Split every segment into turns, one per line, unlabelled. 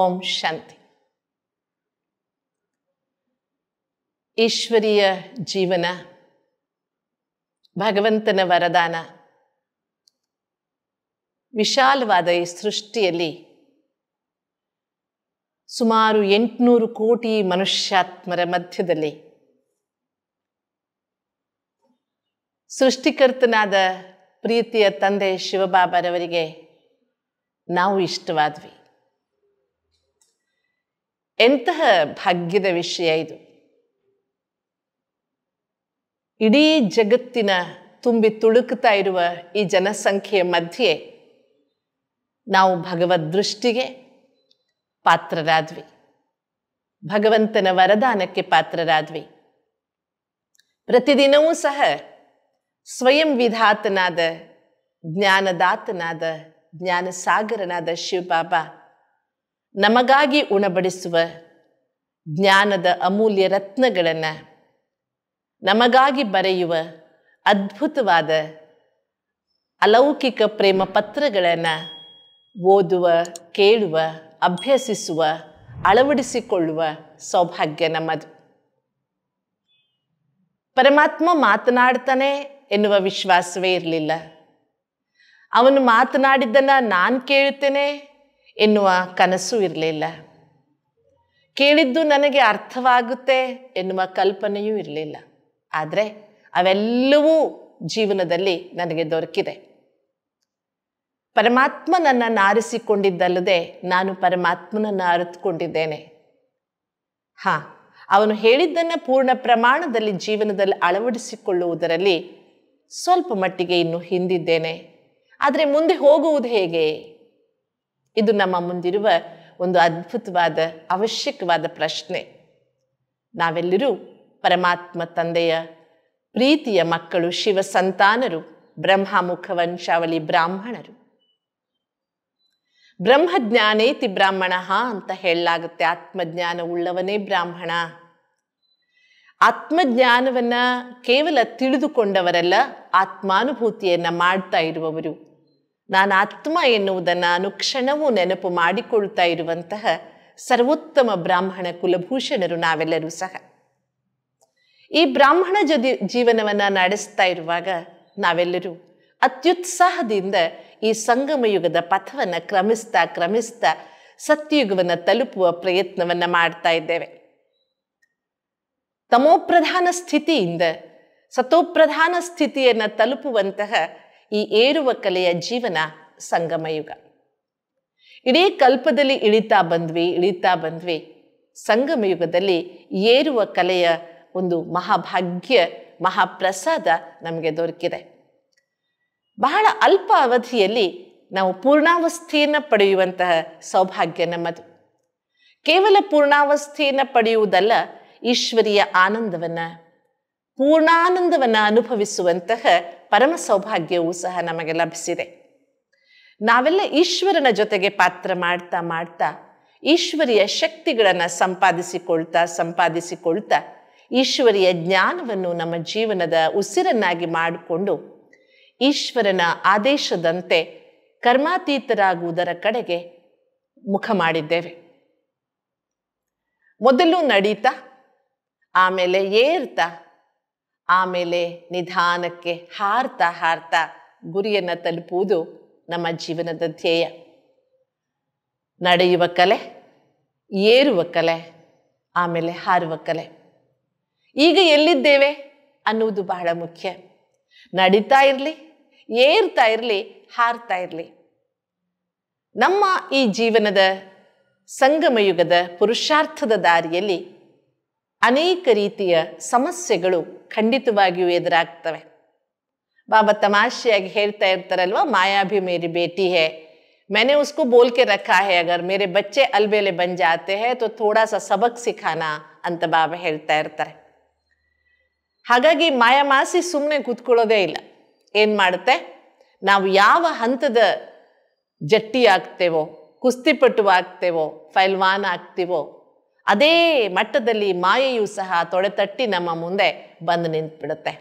ಓಂ ಶಾಂತಿ ಈಶ್ವರೀಯ ಜೀವನ ಭಗವಂತನ ವರದಾನ ವಿಶಾಲವಾದ ಈ ಸೃಷ್ಟಿಯಲ್ಲಿ ಸುಮಾರು ಎಂಟುನೂರು ಕೋಟಿ ಮನುಷ್ಯಾತ್ಮರ ಮಧ್ಯದಲ್ಲಿ ಸೃಷ್ಟಿಕರ್ತನಾದ ಪ್ರೀತಿಯ ತಂದೆ ಶಿವಬಾಬಾರವರಿಗೆ ನಾವು ಇಷ್ಟವಾದ್ವಿ ಎಂತಹ ಭಾಗ್ಯದ ವಿಷಯ ಇದು ಇಡೀ ಜಗತ್ತಿನ ತುಂಬಿ ತುಳುಕುತ್ತಾ ಇರುವ ಈ ಜನಸಂಖ್ಯೆಯ ಮಧ್ಯೆ ನಾವು ಭಗವದ್ ದೃಷ್ಟಿಗೆ ಪಾತ್ರರಾದ್ವಿ ಭಗವಂತನ ವರದಾನಕ್ಕೆ ಪಾತ್ರರಾದ್ವಿ ಪ್ರತಿದಿನವೂ ಸಹ ಸ್ವಯಂ ವಿಧಾತನಾದ ಜ್ಞಾನದಾತನಾದ ಜ್ಞಾನಸಾಗರನಾದ ಶಿವಬಾಬಾ ನಮಗಾಗಿ ಉಣಬಡಿಸುವ ಜ್ಞಾನದ ಅಮೂಲ್ಯ ರತ್ನಗಳನ್ನು ನಮಗಾಗಿ ಬರೆಯುವ ಅದ್ಭುತವಾದ ಅಲೌಕಿಕ ಪ್ರೇಮ ಪತ್ರಗಳನ್ನು ಓದುವ ಕೇಳುವ ಅಭ್ಯಸಿಸುವ ಅಳವಡಿಸಿಕೊಳ್ಳುವ ಸೌಭಾಗ್ಯ ನಮ್ಮದು ಪರಮಾತ್ಮ ಮಾತನಾಡ್ತಾನೆ ಎನ್ನುವ ವಿಶ್ವಾಸವೇ ಇರಲಿಲ್ಲ ಅವನು ಮಾತನಾಡಿದ್ದನ್ನು ನಾನು ಕೇಳುತ್ತೇನೆ ಎನ್ನುವ ಕನಸು ಇರಲಿಲ್ಲ ಕೇಳಿದ್ದು ನನಗೆ ಅರ್ಥವಾಗುತ್ತೆ ಎನ್ನುವ ಕಲ್ಪನೆಯೂ ಇರಲಿಲ್ಲ ಆದರೆ ಅವೆಲ್ಲವೂ ಜೀವನದಲ್ಲಿ ನನಗೆ ದೊರಕಿದೆ ಪರಮಾತ್ಮ ನನ್ನನ್ನು ಆರಿಸಿಕೊಂಡಿದ್ದಲ್ಲದೆ ನಾನು ಪರಮಾತ್ಮನನ್ನು ಅರಿತುಕೊಂಡಿದ್ದೇನೆ ಹಾ ಅವನು ಹೇಳಿದ್ದನ್ನು ಪೂರ್ಣ ಪ್ರಮಾಣದಲ್ಲಿ ಜೀವನದಲ್ಲಿ ಅಳವಡಿಸಿಕೊಳ್ಳುವುದರಲ್ಲಿ ಸ್ವಲ್ಪ ಮಟ್ಟಿಗೆ ಇನ್ನು ಹಿಂದಿದ್ದೇನೆ ಆದರೆ ಮುಂದೆ ಹೋಗುವುದು ಹೇಗೆ ಇದು ನಮ್ಮ ಮುಂದಿರುವ ಒಂದು ಅದ್ಭುತವಾದ ಅವಶ್ಯಕವಾದ ಪ್ರಶ್ನೆ ನಾವೆಲ್ಲರೂ ಪರಮಾತ್ಮ ತಂದೆಯ ಪ್ರೀತಿಯ ಮಕ್ಕಳು ಶಿವ ಸಂತಾನರು ಬ್ರಹ್ಮಮುಖ ವಂಶಾವಳಿ ಬ್ರಾಹ್ಮಣರು ಬ್ರಹ್ಮಜ್ಞಾನೇತಿ ಬ್ರಾಹ್ಮಣ ಅಂತ ಹೇಳಲಾಗುತ್ತೆ ಆತ್ಮಜ್ಞಾನ ಉಳ್ಳವನೇ ಬ್ರಾಹ್ಮಣ ಆತ್ಮಜ್ಞಾನವನ್ನು ಕೇವಲ ತಿಳಿದುಕೊಂಡವರಲ್ಲ ಆತ್ಮಾನುಭೂತಿಯನ್ನು ಮಾಡ್ತಾ ಇರುವವರು ನಾನು ಆತ್ಮ ಎನ್ನುವುದನ್ನು ಅನುಕ್ಷಣವೂ ನೆನಪು ಮಾಡಿಕೊಳ್ತಾ ಇರುವಂತಹ ಸರ್ವೋತ್ತಮ ಬ್ರಾಹ್ಮಣ ಕುಲಭೂಷಣರು ನಾವೆಲ್ಲರೂ ಸಹ ಈ ಬ್ರಾಹ್ಮಣ ಜೊತೆ ಜೀವನವನ್ನು ನಡೆಸ್ತಾ ಇರುವಾಗ ನಾವೆಲ್ಲರೂ ಅತ್ಯುತ್ಸಾಹದಿಂದ ಈ ಸಂಗಮಯುಗದ ಪಥವನ್ನು ಕ್ರಮಿಸ್ತಾ ಕ್ರಮಿಸ್ತಾ ಸತ್ಯಯುಗವನ್ನು ತಲುಪುವ ಪ್ರಯತ್ನವನ್ನು ಮಾಡ್ತಾ ಇದ್ದೇವೆ ತಮೋಪ್ರಧಾನ ಸ್ಥಿತಿಯಿಂದ ಸತೋಪ್ರಧಾನ ಸ್ಥಿತಿಯನ್ನು ತಲುಪುವಂತಹ ಈ ಏರುವ ಕಲೆಯ ಜೀವನ ಸಂಗಮಯುಗ ಇಡೀ ಕಲ್ಪದಲ್ಲಿ ಇಳಿತಾ ಬಂದ್ವಿ ಇಳಿತಾ ಬಂದ್ವಿ ಸಂಗಮಯುಗದಲ್ಲಿ ಏರುವ ಕಲೆಯ ಒಂದು ಮಹಾಭಾಗ್ಯ ಮಹಾಪ್ರಸಾದ ನಮಗೆ ದೊರಕಿದೆ ಬಹಳ ಅಲ್ಪ ಅವಧಿಯಲ್ಲಿ ನಾವು ಪೂರ್ಣಾವಸ್ಥೆಯನ್ನು ಪಡೆಯುವಂತಹ ಸೌಭಾಗ್ಯ ನಮ್ಮದು ಕೇವಲ ಪೂರ್ಣಾವಸ್ಥೆಯನ್ನು ಪಡೆಯುವುದಲ್ಲ ಈಶ್ವರಿಯ ಆನಂದವನ್ನು ಪೂರ್ಣಾನಂದವನ್ನು ಅನುಭವಿಸುವಂತಹ ಪರಮ ಸೌಭಾಗ್ಯವೂ ಸಹ ನಮಗೆ ಲಭಿಸಿದೆ ನಾವೆಲ್ಲ ಈಶ್ವರನ ಜೊತೆಗೆ ಪಾತ್ರ ಮಾಡ್ತಾ ಮಾಡ್ತಾ ಈಶ್ವರಿಯ ಶಕ್ತಿಗಳನ್ನು ಸಂಪಾದಿಸಿಕೊಳ್ತಾ ಸಂಪಾದಿಸಿಕೊಳ್ತಾ ಈಶ್ವರಿಯ ಜ್ಞಾನವನ್ನು ನಮ್ಮ ಜೀವನದ ಉಸಿರನ್ನಾಗಿ ಮಾಡಿಕೊಂಡು ಈಶ್ವರನ ಆದೇಶದಂತೆ ಕರ್ಮಾತೀತರಾಗುವುದರ ಕಡೆಗೆ ಮುಖ ಮಾಡಿದ್ದೇವೆ ಮೊದಲು ನಡೀತಾ ಆಮೇಲೆ ಏರ್ತಾ ಆಮೇಲೆ ನಿಧಾನಕ್ಕೆ ಹಾರ್ತಾ ಹಾರ್ತಾ ಗುರಿಯನ್ನು ತಲುಪುವುದು ನಮ್ಮ ಜೀವನದ ಧ್ಯೇಯ ನಡೆಯುವ ಕಲೆ ಏರುವ ಕಲೆ ಆಮೇಲೆ ಹಾರುವ ಕಲೆ ಈಗ ಎಲ್ಲಿದ್ದೇವೆ ಅನ್ನುವುದು ಬಹಳ ಮುಖ್ಯ ನಡೀತಾ ಇರಲಿ ಏರ್ತಾ ಇರಲಿ ಹಾರ್ತಾ ಇರಲಿ ನಮ್ಮ ಈ ಜೀವನದ ಸಂಗಮಯುಗದ ಪುರುಷಾರ್ಥದ ದಾರಿಯಲ್ಲಿ ಅನೇಕ ರೀತಿಯ ಸಮಸ್ಯೆಗಳು ಖಂಡಿತವಾಗಿಯೂ ಎದುರಾಗ್ತವೆ ಬಾಬಾ ತಮಾಷೆಯಾಗಿ ಹೇಳ್ತಾ ಇರ್ತಾರಲ್ವ ಮಾಯಾ ಭಿ ಮೇರಿ ಬೇಟಿ ಹೇ मैंने उसको बोल के रखा है अगर मेरे बच्चे अलबेले बन जाते हैं तो थोड़ा सा सबक ಸಿಖಾನಾ ಅಂತ ಬಾಬಾ ಹೇಳ್ತಾ ಇರ್ತಾರೆ ಹಾಗಾಗಿ ಮಾಸಿ ಸುಮ್ಮನೆ ಕೂತ್ಕೊಳ್ಳೋದೇ ಇಲ್ಲ ಏನು ಮಾಡುತ್ತೆ ನಾವು ಯಾವ ಹಂತದ ಜಟ್ಟಿ ಆಗ್ತೇವೋ ಕುಸ್ತಿಪಟು ಆಗ್ತೇವೋ ಫೈಲ್ವಾನ್ ಆಗ್ತೀವೋ ಅದೇ ಮಟ್ಟದಲ್ಲಿ ಮಾಯೆಯು ಸಹ ತೊಡೆತಟ್ಟಿ ನಮ್ಮ ಮುಂದೆ ಬಂದು ನಿಂತ್ಬಿಡುತ್ತೆ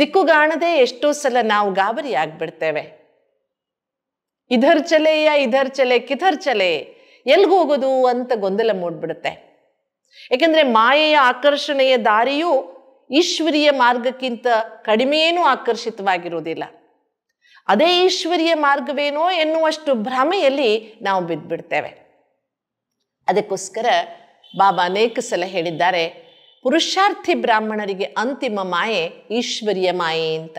ದಿಕ್ಕುಗಾಣದೆ ಎಷ್ಟೋ ಸಲ ನಾವು ಗಾಬರಿ ಆಗ್ಬಿಡ್ತೇವೆ ಇದರ್ ಚಲೆ ಕಿಥರ್ಚಲೆ ಎಲ್ಗೆ ಹೋಗೋದು ಅಂತ ಗೊಂದಲ ಮೂಡ್ಬಿಡುತ್ತೆ ಏಕೆಂದ್ರೆ ಮಾಯೆಯ ಆಕರ್ಷಣೆಯ ದಾರಿಯು ಈಶ್ವರಿಯ ಮಾರ್ಗಕ್ಕಿಂತ ಕಡಿಮೆಯೇನೂ ಆಕರ್ಷಿತವಾಗಿರುವುದಿಲ್ಲ ಅದೇ ಈಶ್ವರಿಯ ಮಾರ್ಗವೇನೋ ಎನ್ನುವಷ್ಟು ಭ್ರಮೆಯಲ್ಲಿ ನಾವು ಬಿದ್ದ್ಬಿಡ್ತೇವೆ ಅದಕ್ಕೋಸ್ಕರ ಬಾಬಾ ಅನೇಕ ಸಲ ಹೇಳಿದ್ದಾರೆ ಪುರುಷಾರ್ಥಿ ಬ್ರಾಹ್ಮಣರಿಗೆ ಅಂತಿಮ ಮಾಯೆ ಈಶ್ವರಿಯ ಮಾಯೆ ಅಂತ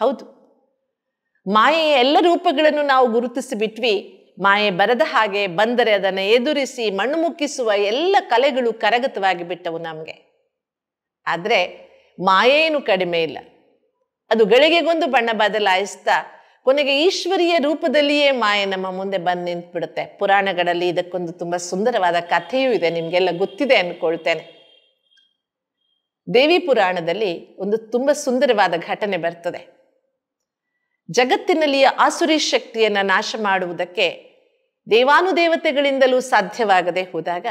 ಹೌದು ಮಾಯೆಯ ಎಲ್ಲ ರೂಪಗಳನ್ನು ನಾವು ಗುರುತಿಸಿಬಿಟ್ವಿ ಮಾಯೆ ಬರದ ಹಾಗೆ ಬಂದರೆ ಅದನ್ನು ಎದುರಿಸಿ ಮಣ್ಣು ಮುಕ್ಕಿಸುವ ಎಲ್ಲ ಕಲೆಗಳು ಕರಗತವಾಗಿ ಬಿಟ್ಟವು ನಮಗೆ ಆದರೆ ಮಾಯೇನು ಕಡಿಮೆ ಇಲ್ಲ ಅದು ಗಳಿಗೆಗೊಂದು ಬಣ್ಣ ಬದಲಾಯಿಸ್ತಾ ಕೊನೆಗೆ ಈಶ್ವರಿಯ ರೂಪದಲ್ಲಿಯೇ ಮಾಯೆ ನಮ್ಮ ಮುಂದೆ ಬಂದು ನಿಂತ್ಬಿಡುತ್ತೆ ಪುರಾಣಗಳಲ್ಲಿ ಇದಕ್ಕೊಂದು ತುಂಬ ಸುಂದರವಾದ ಕಥೆಯೂ ಇದೆ ನಿಮಗೆಲ್ಲ ಗೊತ್ತಿದೆ ಅನ್ಕೊಳ್ತೇನೆ ದೇವಿ ಪುರಾಣದಲ್ಲಿ ಒಂದು ತುಂಬ ಸುಂದರವಾದ ಘಟನೆ ಬರ್ತದೆ ಜಗತ್ತಿನಲ್ಲಿಯ ಆಸುರಿ ಶಕ್ತಿಯನ್ನು ನಾಶ ಮಾಡುವುದಕ್ಕೆ ದೇವಾನುದೇವತೆಗಳಿಂದಲೂ ಸಾಧ್ಯವಾಗದೆ ಹೋದಾಗ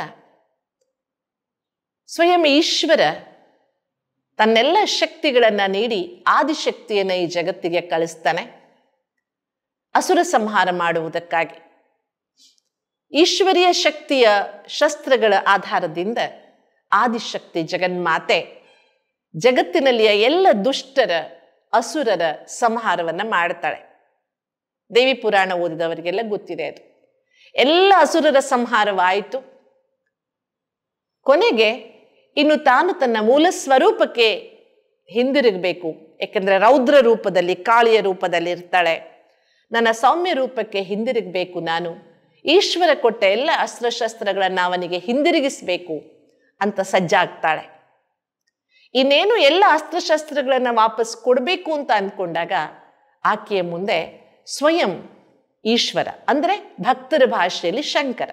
ಸ್ವಯಂ ಈಶ್ವರ ತನ್ನೆಲ್ಲ ಶಕ್ತಿಗಳನ್ನು ನೀಡಿ ಆದಿಶಕ್ತಿಯನ್ನು ಈ ಜಗತ್ತಿಗೆ ಕಳಿಸ್ತಾನೆ ಅಸುರ ಸಂಹಾರ ಮಾಡುವುದಕ್ಕಾಗಿ ಈಶ್ವರೀಯ ಶಕ್ತಿಯ ಶಸ್ತ್ರಗಳ ಆಧಾರದಿಂದ ಆದಿಶಕ್ತಿ ಜಗನ್ಮಾತೆ ಜಗತ್ತಿನಲ್ಲಿಯ ಎಲ್ಲ ದುಷ್ಟರ ಅಸುರರ ಸಂಹಾರವನ್ನು ಮಾಡ್ತಾಳೆ ದೇವಿ ಪುರಾಣ ಓದಿದವರಿಗೆಲ್ಲ ಗೊತ್ತಿದೆ ಅದು ಎಲ್ಲ ಅಸುರರ ಸಂಹಾರವಾಯಿತು ಕೊನೆಗೆ ಇನ್ನು ತಾನು ತನ್ನ ಮೂಲ ಸ್ವರೂಪಕ್ಕೆ ಹಿಂದಿರುಗಬೇಕು ಯಾಕಂದ್ರೆ ರೌದ್ರ ರೂಪದಲ್ಲಿ ಕಾಳಿಯ ರೂಪದಲ್ಲಿ ಇರ್ತಾಳೆ ನನ್ನ ಸೌಮ್ಯ ರೂಪಕ್ಕೆ ಹಿಂದಿರುಗಬೇಕು ನಾನು ಈಶ್ವರ ಕೊಟ್ಟ ಎಲ್ಲ ಅಸ್ತ್ರಶಸ್ತ್ರಗಳನ್ನು ಅವನಿಗೆ ಹಿಂದಿರುಗಿಸಬೇಕು ಅಂತ ಸಜ್ಜಾಗ್ತಾಳೆ ಇನ್ನೇನು ಎಲ್ಲ ಅಸ್ತ್ರಶಸ್ತ್ರಗಳನ್ನು ವಾಪಸ್ ಕೊಡಬೇಕು ಅಂತ ಅಂದ್ಕೊಂಡಾಗ ಆಕೆಯ ಮುಂದೆ ಸ್ವಯಂ ಈಶ್ವರ ಅಂದರೆ ಭಕ್ತರ ಭಾಷೆಯಲ್ಲಿ ಶಂಕರ